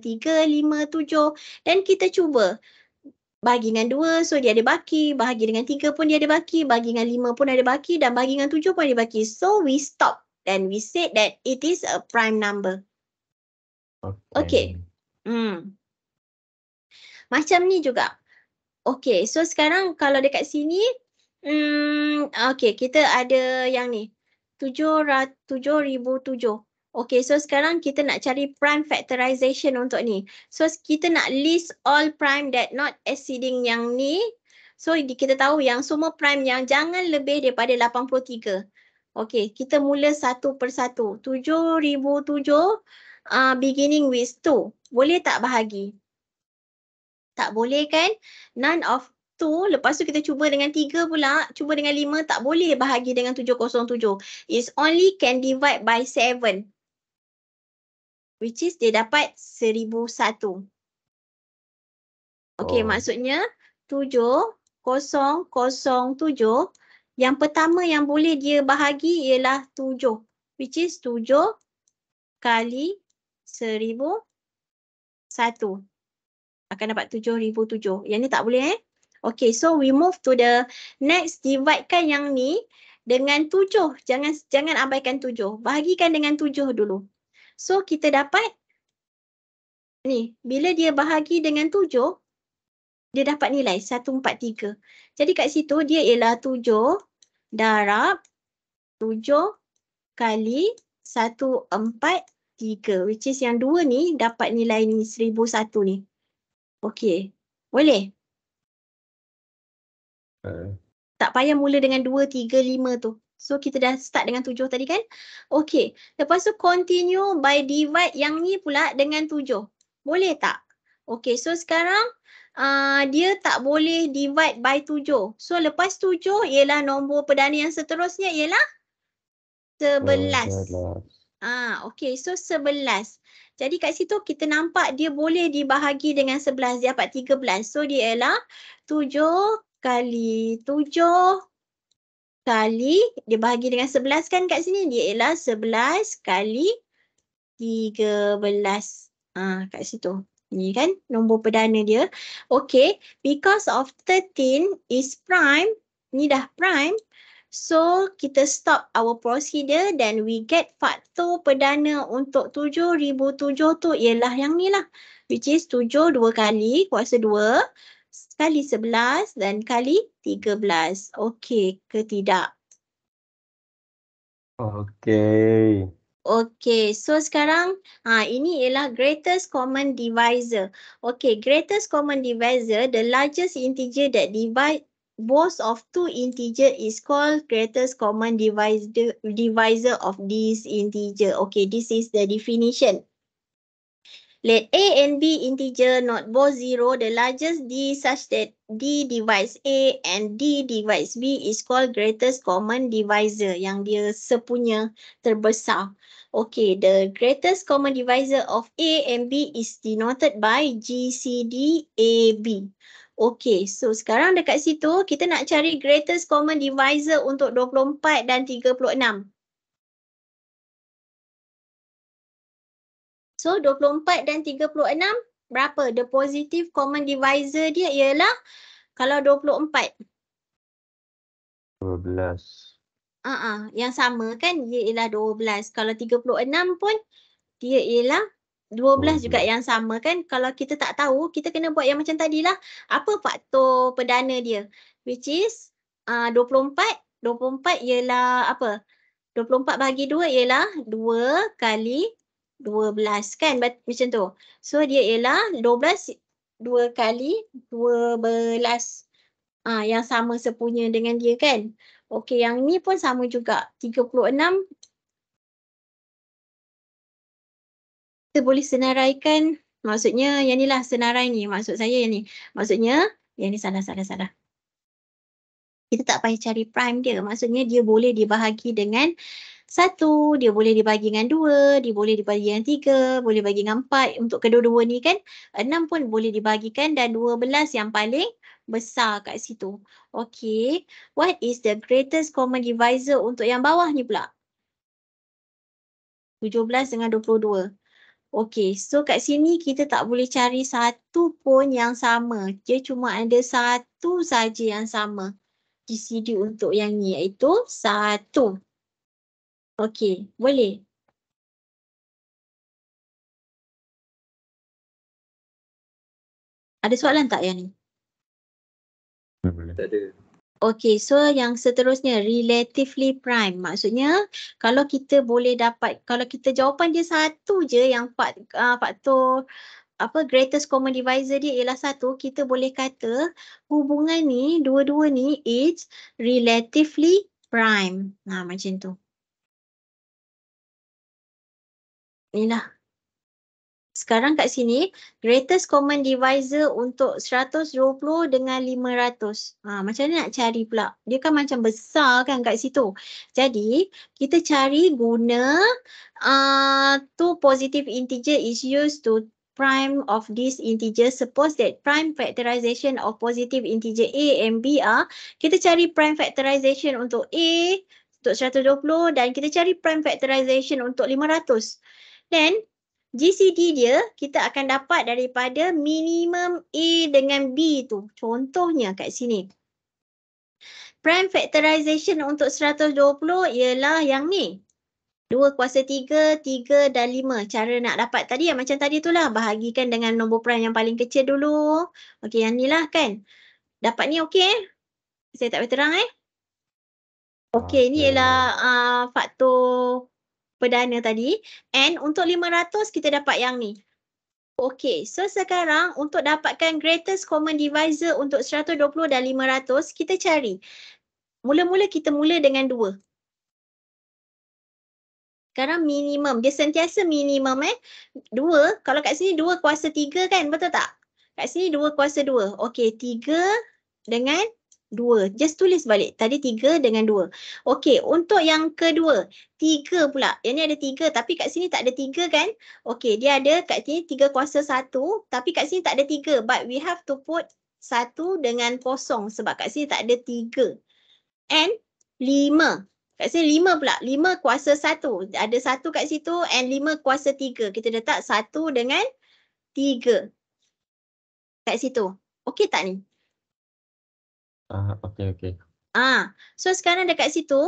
S1: 2, 3, 5, 7. Then kita cuba bahagi dengan dua so dia ada baki bahagi dengan tiga pun dia ada baki bahagi dengan lima pun ada baki dan bahagi dengan tujuh pun ada baki so we stop and we said that it is a prime number okay, okay. Mm. macam ni juga okay so sekarang kalau dekat sini hmm, okay kita ada yang ni tujuh ratus tujuh ribu tujuh Okay, so sekarang kita nak cari prime factorization untuk ni. So kita nak list all prime that not exceeding yang ni. So kita tahu yang semua prime yang jangan lebih daripada 83. Okay, kita mula satu persatu. 7,007 uh, beginning with 2. Boleh tak bahagi? Tak boleh kan? None of 2. Lepas tu kita cuba dengan 3 pula. Cuba dengan 5. Tak boleh bahagi dengan 707. It's only can divide by 7 which is dia dapat 1001. Okey, oh. maksudnya tujuh kosong kosong tujuh. yang pertama yang boleh dia bahagi ialah tujuh. which is tujuh kali seribu satu Akan dapat tujuh ribu tujuh. Yang ni tak boleh eh. Okay, so we move to the next. divide kan yang ni dengan tujuh. Jangan jangan abaikan tujuh. Bahagikan dengan tujuh dulu. So kita dapat ni bila dia bahagi dengan 7 dia dapat nilai 143. Jadi kat situ dia ialah 7 darab 7 kali 143 which is yang dua ni dapat nilai ni 1001 ni. Okey. Boleh? Uh. Tak payah mula dengan 2 3 5 tu. So kita dah start dengan tujuh tadi kan? Okay. Lepas tu continue by divide yang ni pula dengan tujuh. Boleh tak? Okay. So sekarang uh, dia tak boleh divide by tujuh. So lepas tujuh ialah nombor perdana yang seterusnya ialah sebelas. Ah, okay. So sebelas. Jadi kat situ kita nampak dia boleh dibahagi dengan sebelas. Dia dapat tiga belas. So dia ialah tujuh kali tujuh kali dia bahagi dengan 11 kan kat sini dia ialah 11 kali 13 ah ha, kat situ ni kan nombor perdana dia okey because of 13 is prime ni dah prime so kita stop our procedure then we get faktor perdana untuk 7007 tu ialah yang ni lah which is 7 2 kali kuasa 2 kali 11 dan kali 13. Okey ke tidak?
S2: Okey.
S1: Okey, so sekarang ha, ini ialah greatest common divisor. Okey, greatest common divisor, the largest integer that divide both of two integer is called greatest common divisor Divisor of this integer. Okey, this is the definition. Let A and B integer not both zero, the largest D such that D divides A and D divides B is called greatest common divisor yang dia sepunya terbesar. Okay, the greatest common divisor of A and B is denoted by GCD AB. Okay, so sekarang dekat situ kita nak cari
S2: greatest common divisor untuk 24 dan 36. So 24 dan 36 berapa?
S1: The positive common divisor dia ialah kalau 24. 12.
S2: Ah, uh
S1: -uh, Yang sama kan dia ialah 12. Kalau 36 pun dia ialah 12 juga yang sama kan. Kalau kita tak tahu, kita kena buat yang macam tadilah. Apa faktor perdana dia? Which is uh, 24. 24 ialah apa? 24 bagi 2 ialah 2 kali 12 kan macam tu. So dia ialah 12 2 kali 12 ah uh, yang sama sepunya dengan dia kan. Okey yang ni pun sama juga 36 kita boleh senaraikan maksudnya yang ni lah senarai ni maksud saya yang ni. Maksudnya yang ni salah salah salah. Kita tak payah cari prime dia. Maksudnya dia boleh dibahagi dengan satu, dia boleh dibagi dengan dua, dia boleh dibagi dengan tiga, boleh bagi dengan empat untuk kedua-dua ni kan. Enam pun boleh dibagikan dan dua belas yang paling besar kat situ. Okay, what is the greatest common divisor untuk yang bawah ni pula? belas dengan dua puluh dua. Okay, so kat sini kita tak boleh cari satu pun yang sama. Dia cuma ada satu saja yang sama.
S2: GCD untuk yang ni iaitu satu. Okey, boleh. Ada soalan tak yang ni? Tak ada.
S1: Okay, so yang seterusnya relatively prime. Maksudnya kalau kita boleh dapat kalau kita jawapan dia satu je yang ah, faktor apa greatest common divisor dia ialah satu, kita boleh kata hubungan ni dua-dua ni it's
S2: relatively prime. Nah, macam tu. ni lah. Sekarang kat sini, greatest
S1: common divisor untuk 120 dengan 500. Ha, macam mana nak cari pula? Dia kan macam besar kan kat situ. Jadi, kita cari guna uh, two positive integer is used to prime of this integer. Suppose that prime factorization of positive integer A and B are. Kita cari prime factorization untuk A untuk 120 dan kita cari prime factorization untuk 500. Then GCD dia kita akan dapat daripada minimum A dengan B tu. Contohnya kat sini. Prime factorization untuk 120 ialah yang ni. 2 kuasa 3, 3 dan 5. Cara nak dapat tadi yang macam tadi itulah. Bahagikan dengan nombor prime yang paling kecil dulu. Okey yang ni lah kan. Dapat ni okey. Saya tak boleh terang eh. Okey ini ialah uh, faktor perdana tadi and untuk 500 kita dapat yang ni. Okay, so sekarang untuk dapatkan greatest common divisor untuk 120 dan 500 kita cari. Mula-mula kita mula dengan dua. Sekarang minimum, dia sentiasa minimum eh. dua. kalau kat sini dua kuasa tiga kan betul tak? Kat sini dua kuasa dua, okay tiga dengan dua. Just tulis balik. Tadi tiga dengan dua. Okey, untuk yang kedua, tiga pula. Yang ni ada tiga tapi kat sini tak ada tiga kan? Okey, dia ada kat sini tiga kuasa satu tapi kat sini tak ada tiga. But we have to put satu dengan kosong sebab kat sini tak ada tiga. And lima. Kat sini lima pula. Lima kuasa satu. Ada satu kat situ and lima kuasa tiga. Kita letak satu dengan tiga. Kat situ. Okey tak ni?
S2: Ah, okay, okay.
S1: Ah, so sekarang dekat situ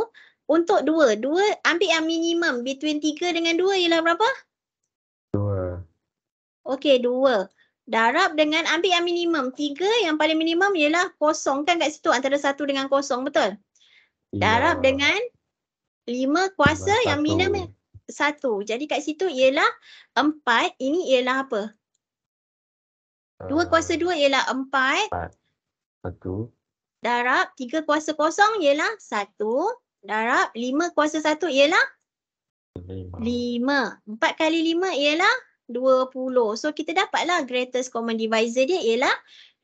S1: untuk dua, dua ambil yang minimum between tiga dengan dua ialah berapa? Dua. Okey, dua. Darab dengan ambil yang minimum. Tiga yang paling minimum ialah kosong kan kat situ antara satu dengan kosong betul? Ya. Darab dengan lima kuasa satu. yang minimum satu. Jadi kat situ ialah empat. Ini ialah apa? Dua ah. kuasa dua ialah empat. Empat. Satu darab 3 kuasa kosong, ialah 1. Darab 5 kuasa 1 ialah 5. 4 kali 5 ialah 20. So kita dapatlah greatest common divisor dia ialah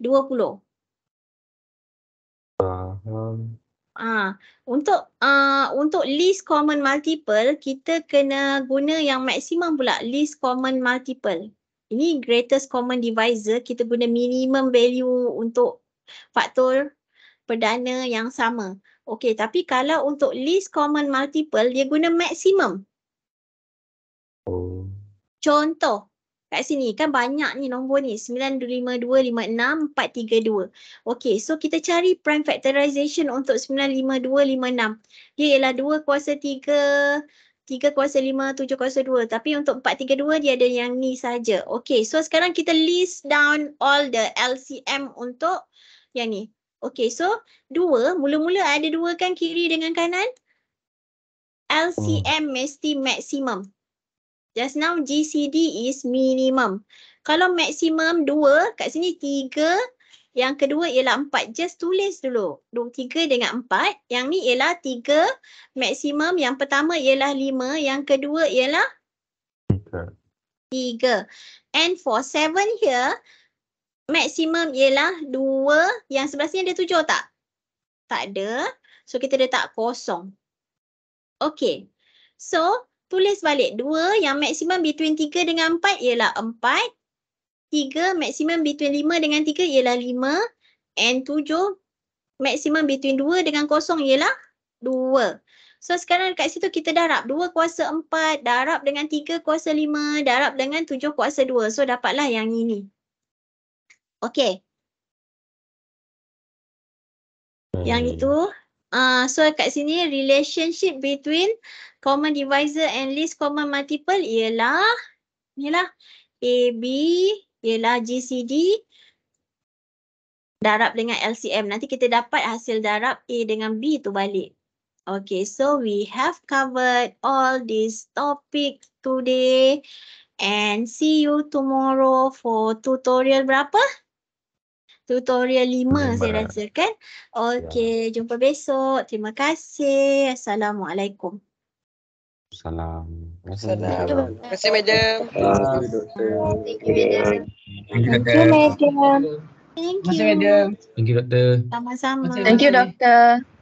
S1: 20. Ah, ha, untuk uh, untuk least common multiple kita kena guna yang maksimum pula least common multiple. Ini greatest common divisor kita guna minimum value untuk faktor perdana yang sama. Okey, tapi kalau untuk least common multiple, dia guna maximum. Oh. Contoh, kat sini kan banyak ni nombor ni. 952564432. Okey, so kita cari prime factorization untuk 95256. Dia ialah 2 kuasa 3, 3 kuasa 5, 7 kuasa 2. Tapi untuk 432 dia ada yang ni saja. Okay, so sekarang kita list down all the LCM untuk yang ni. Okay, so dua, mula-mula ada dua kan kiri dengan kanan? LCM mesti maksimum. Just now GCD is minimum. Kalau maksimum dua, kat sini tiga, yang kedua ialah empat. Just tulis dulu. Dua, tiga dengan empat. Yang ni ialah tiga maksimum. Yang pertama ialah lima. Yang kedua ialah? Tiga. Tiga. And for seven here, maksimum ialah 2 yang sebelah sini ada 7 tak? Tak ada. So kita letak kosong. Okay. So tulis balik 2 yang maksimum between 3 dengan 4 ialah 4. 3 maksimum between 5 dengan 3 ialah 5. And 7 maksimum between 2 dengan kosong ialah 2. So sekarang dekat situ kita darab 2 kuasa 4, darab dengan 3 kuasa 5, darab dengan 7 kuasa 2. So dapatlah yang ini. Okay. Hmm. Yang itu. Uh, so kat sini relationship between common divisor and least common multiple ialah ni lah a b ialah GCD darab dengan LCM. Nanti kita dapat hasil darab A dengan B tu balik. Okay, so we have covered all this topic today and see you tomorrow for tutorial berapa? tutorial 5 Lima. saya lah. rasa kan. Ya. Okey, ya. jumpa besok. Terima kasih. Assalamualaikum.
S2: Salam. Assalamualaikum.
S1: Terima kasih, Madam. Terima kasih, Madam.
S2: kasih, you. Terima kasih, Madam. Terima kasih, Doktor. Sama-sama. Terima kasih, Doktor.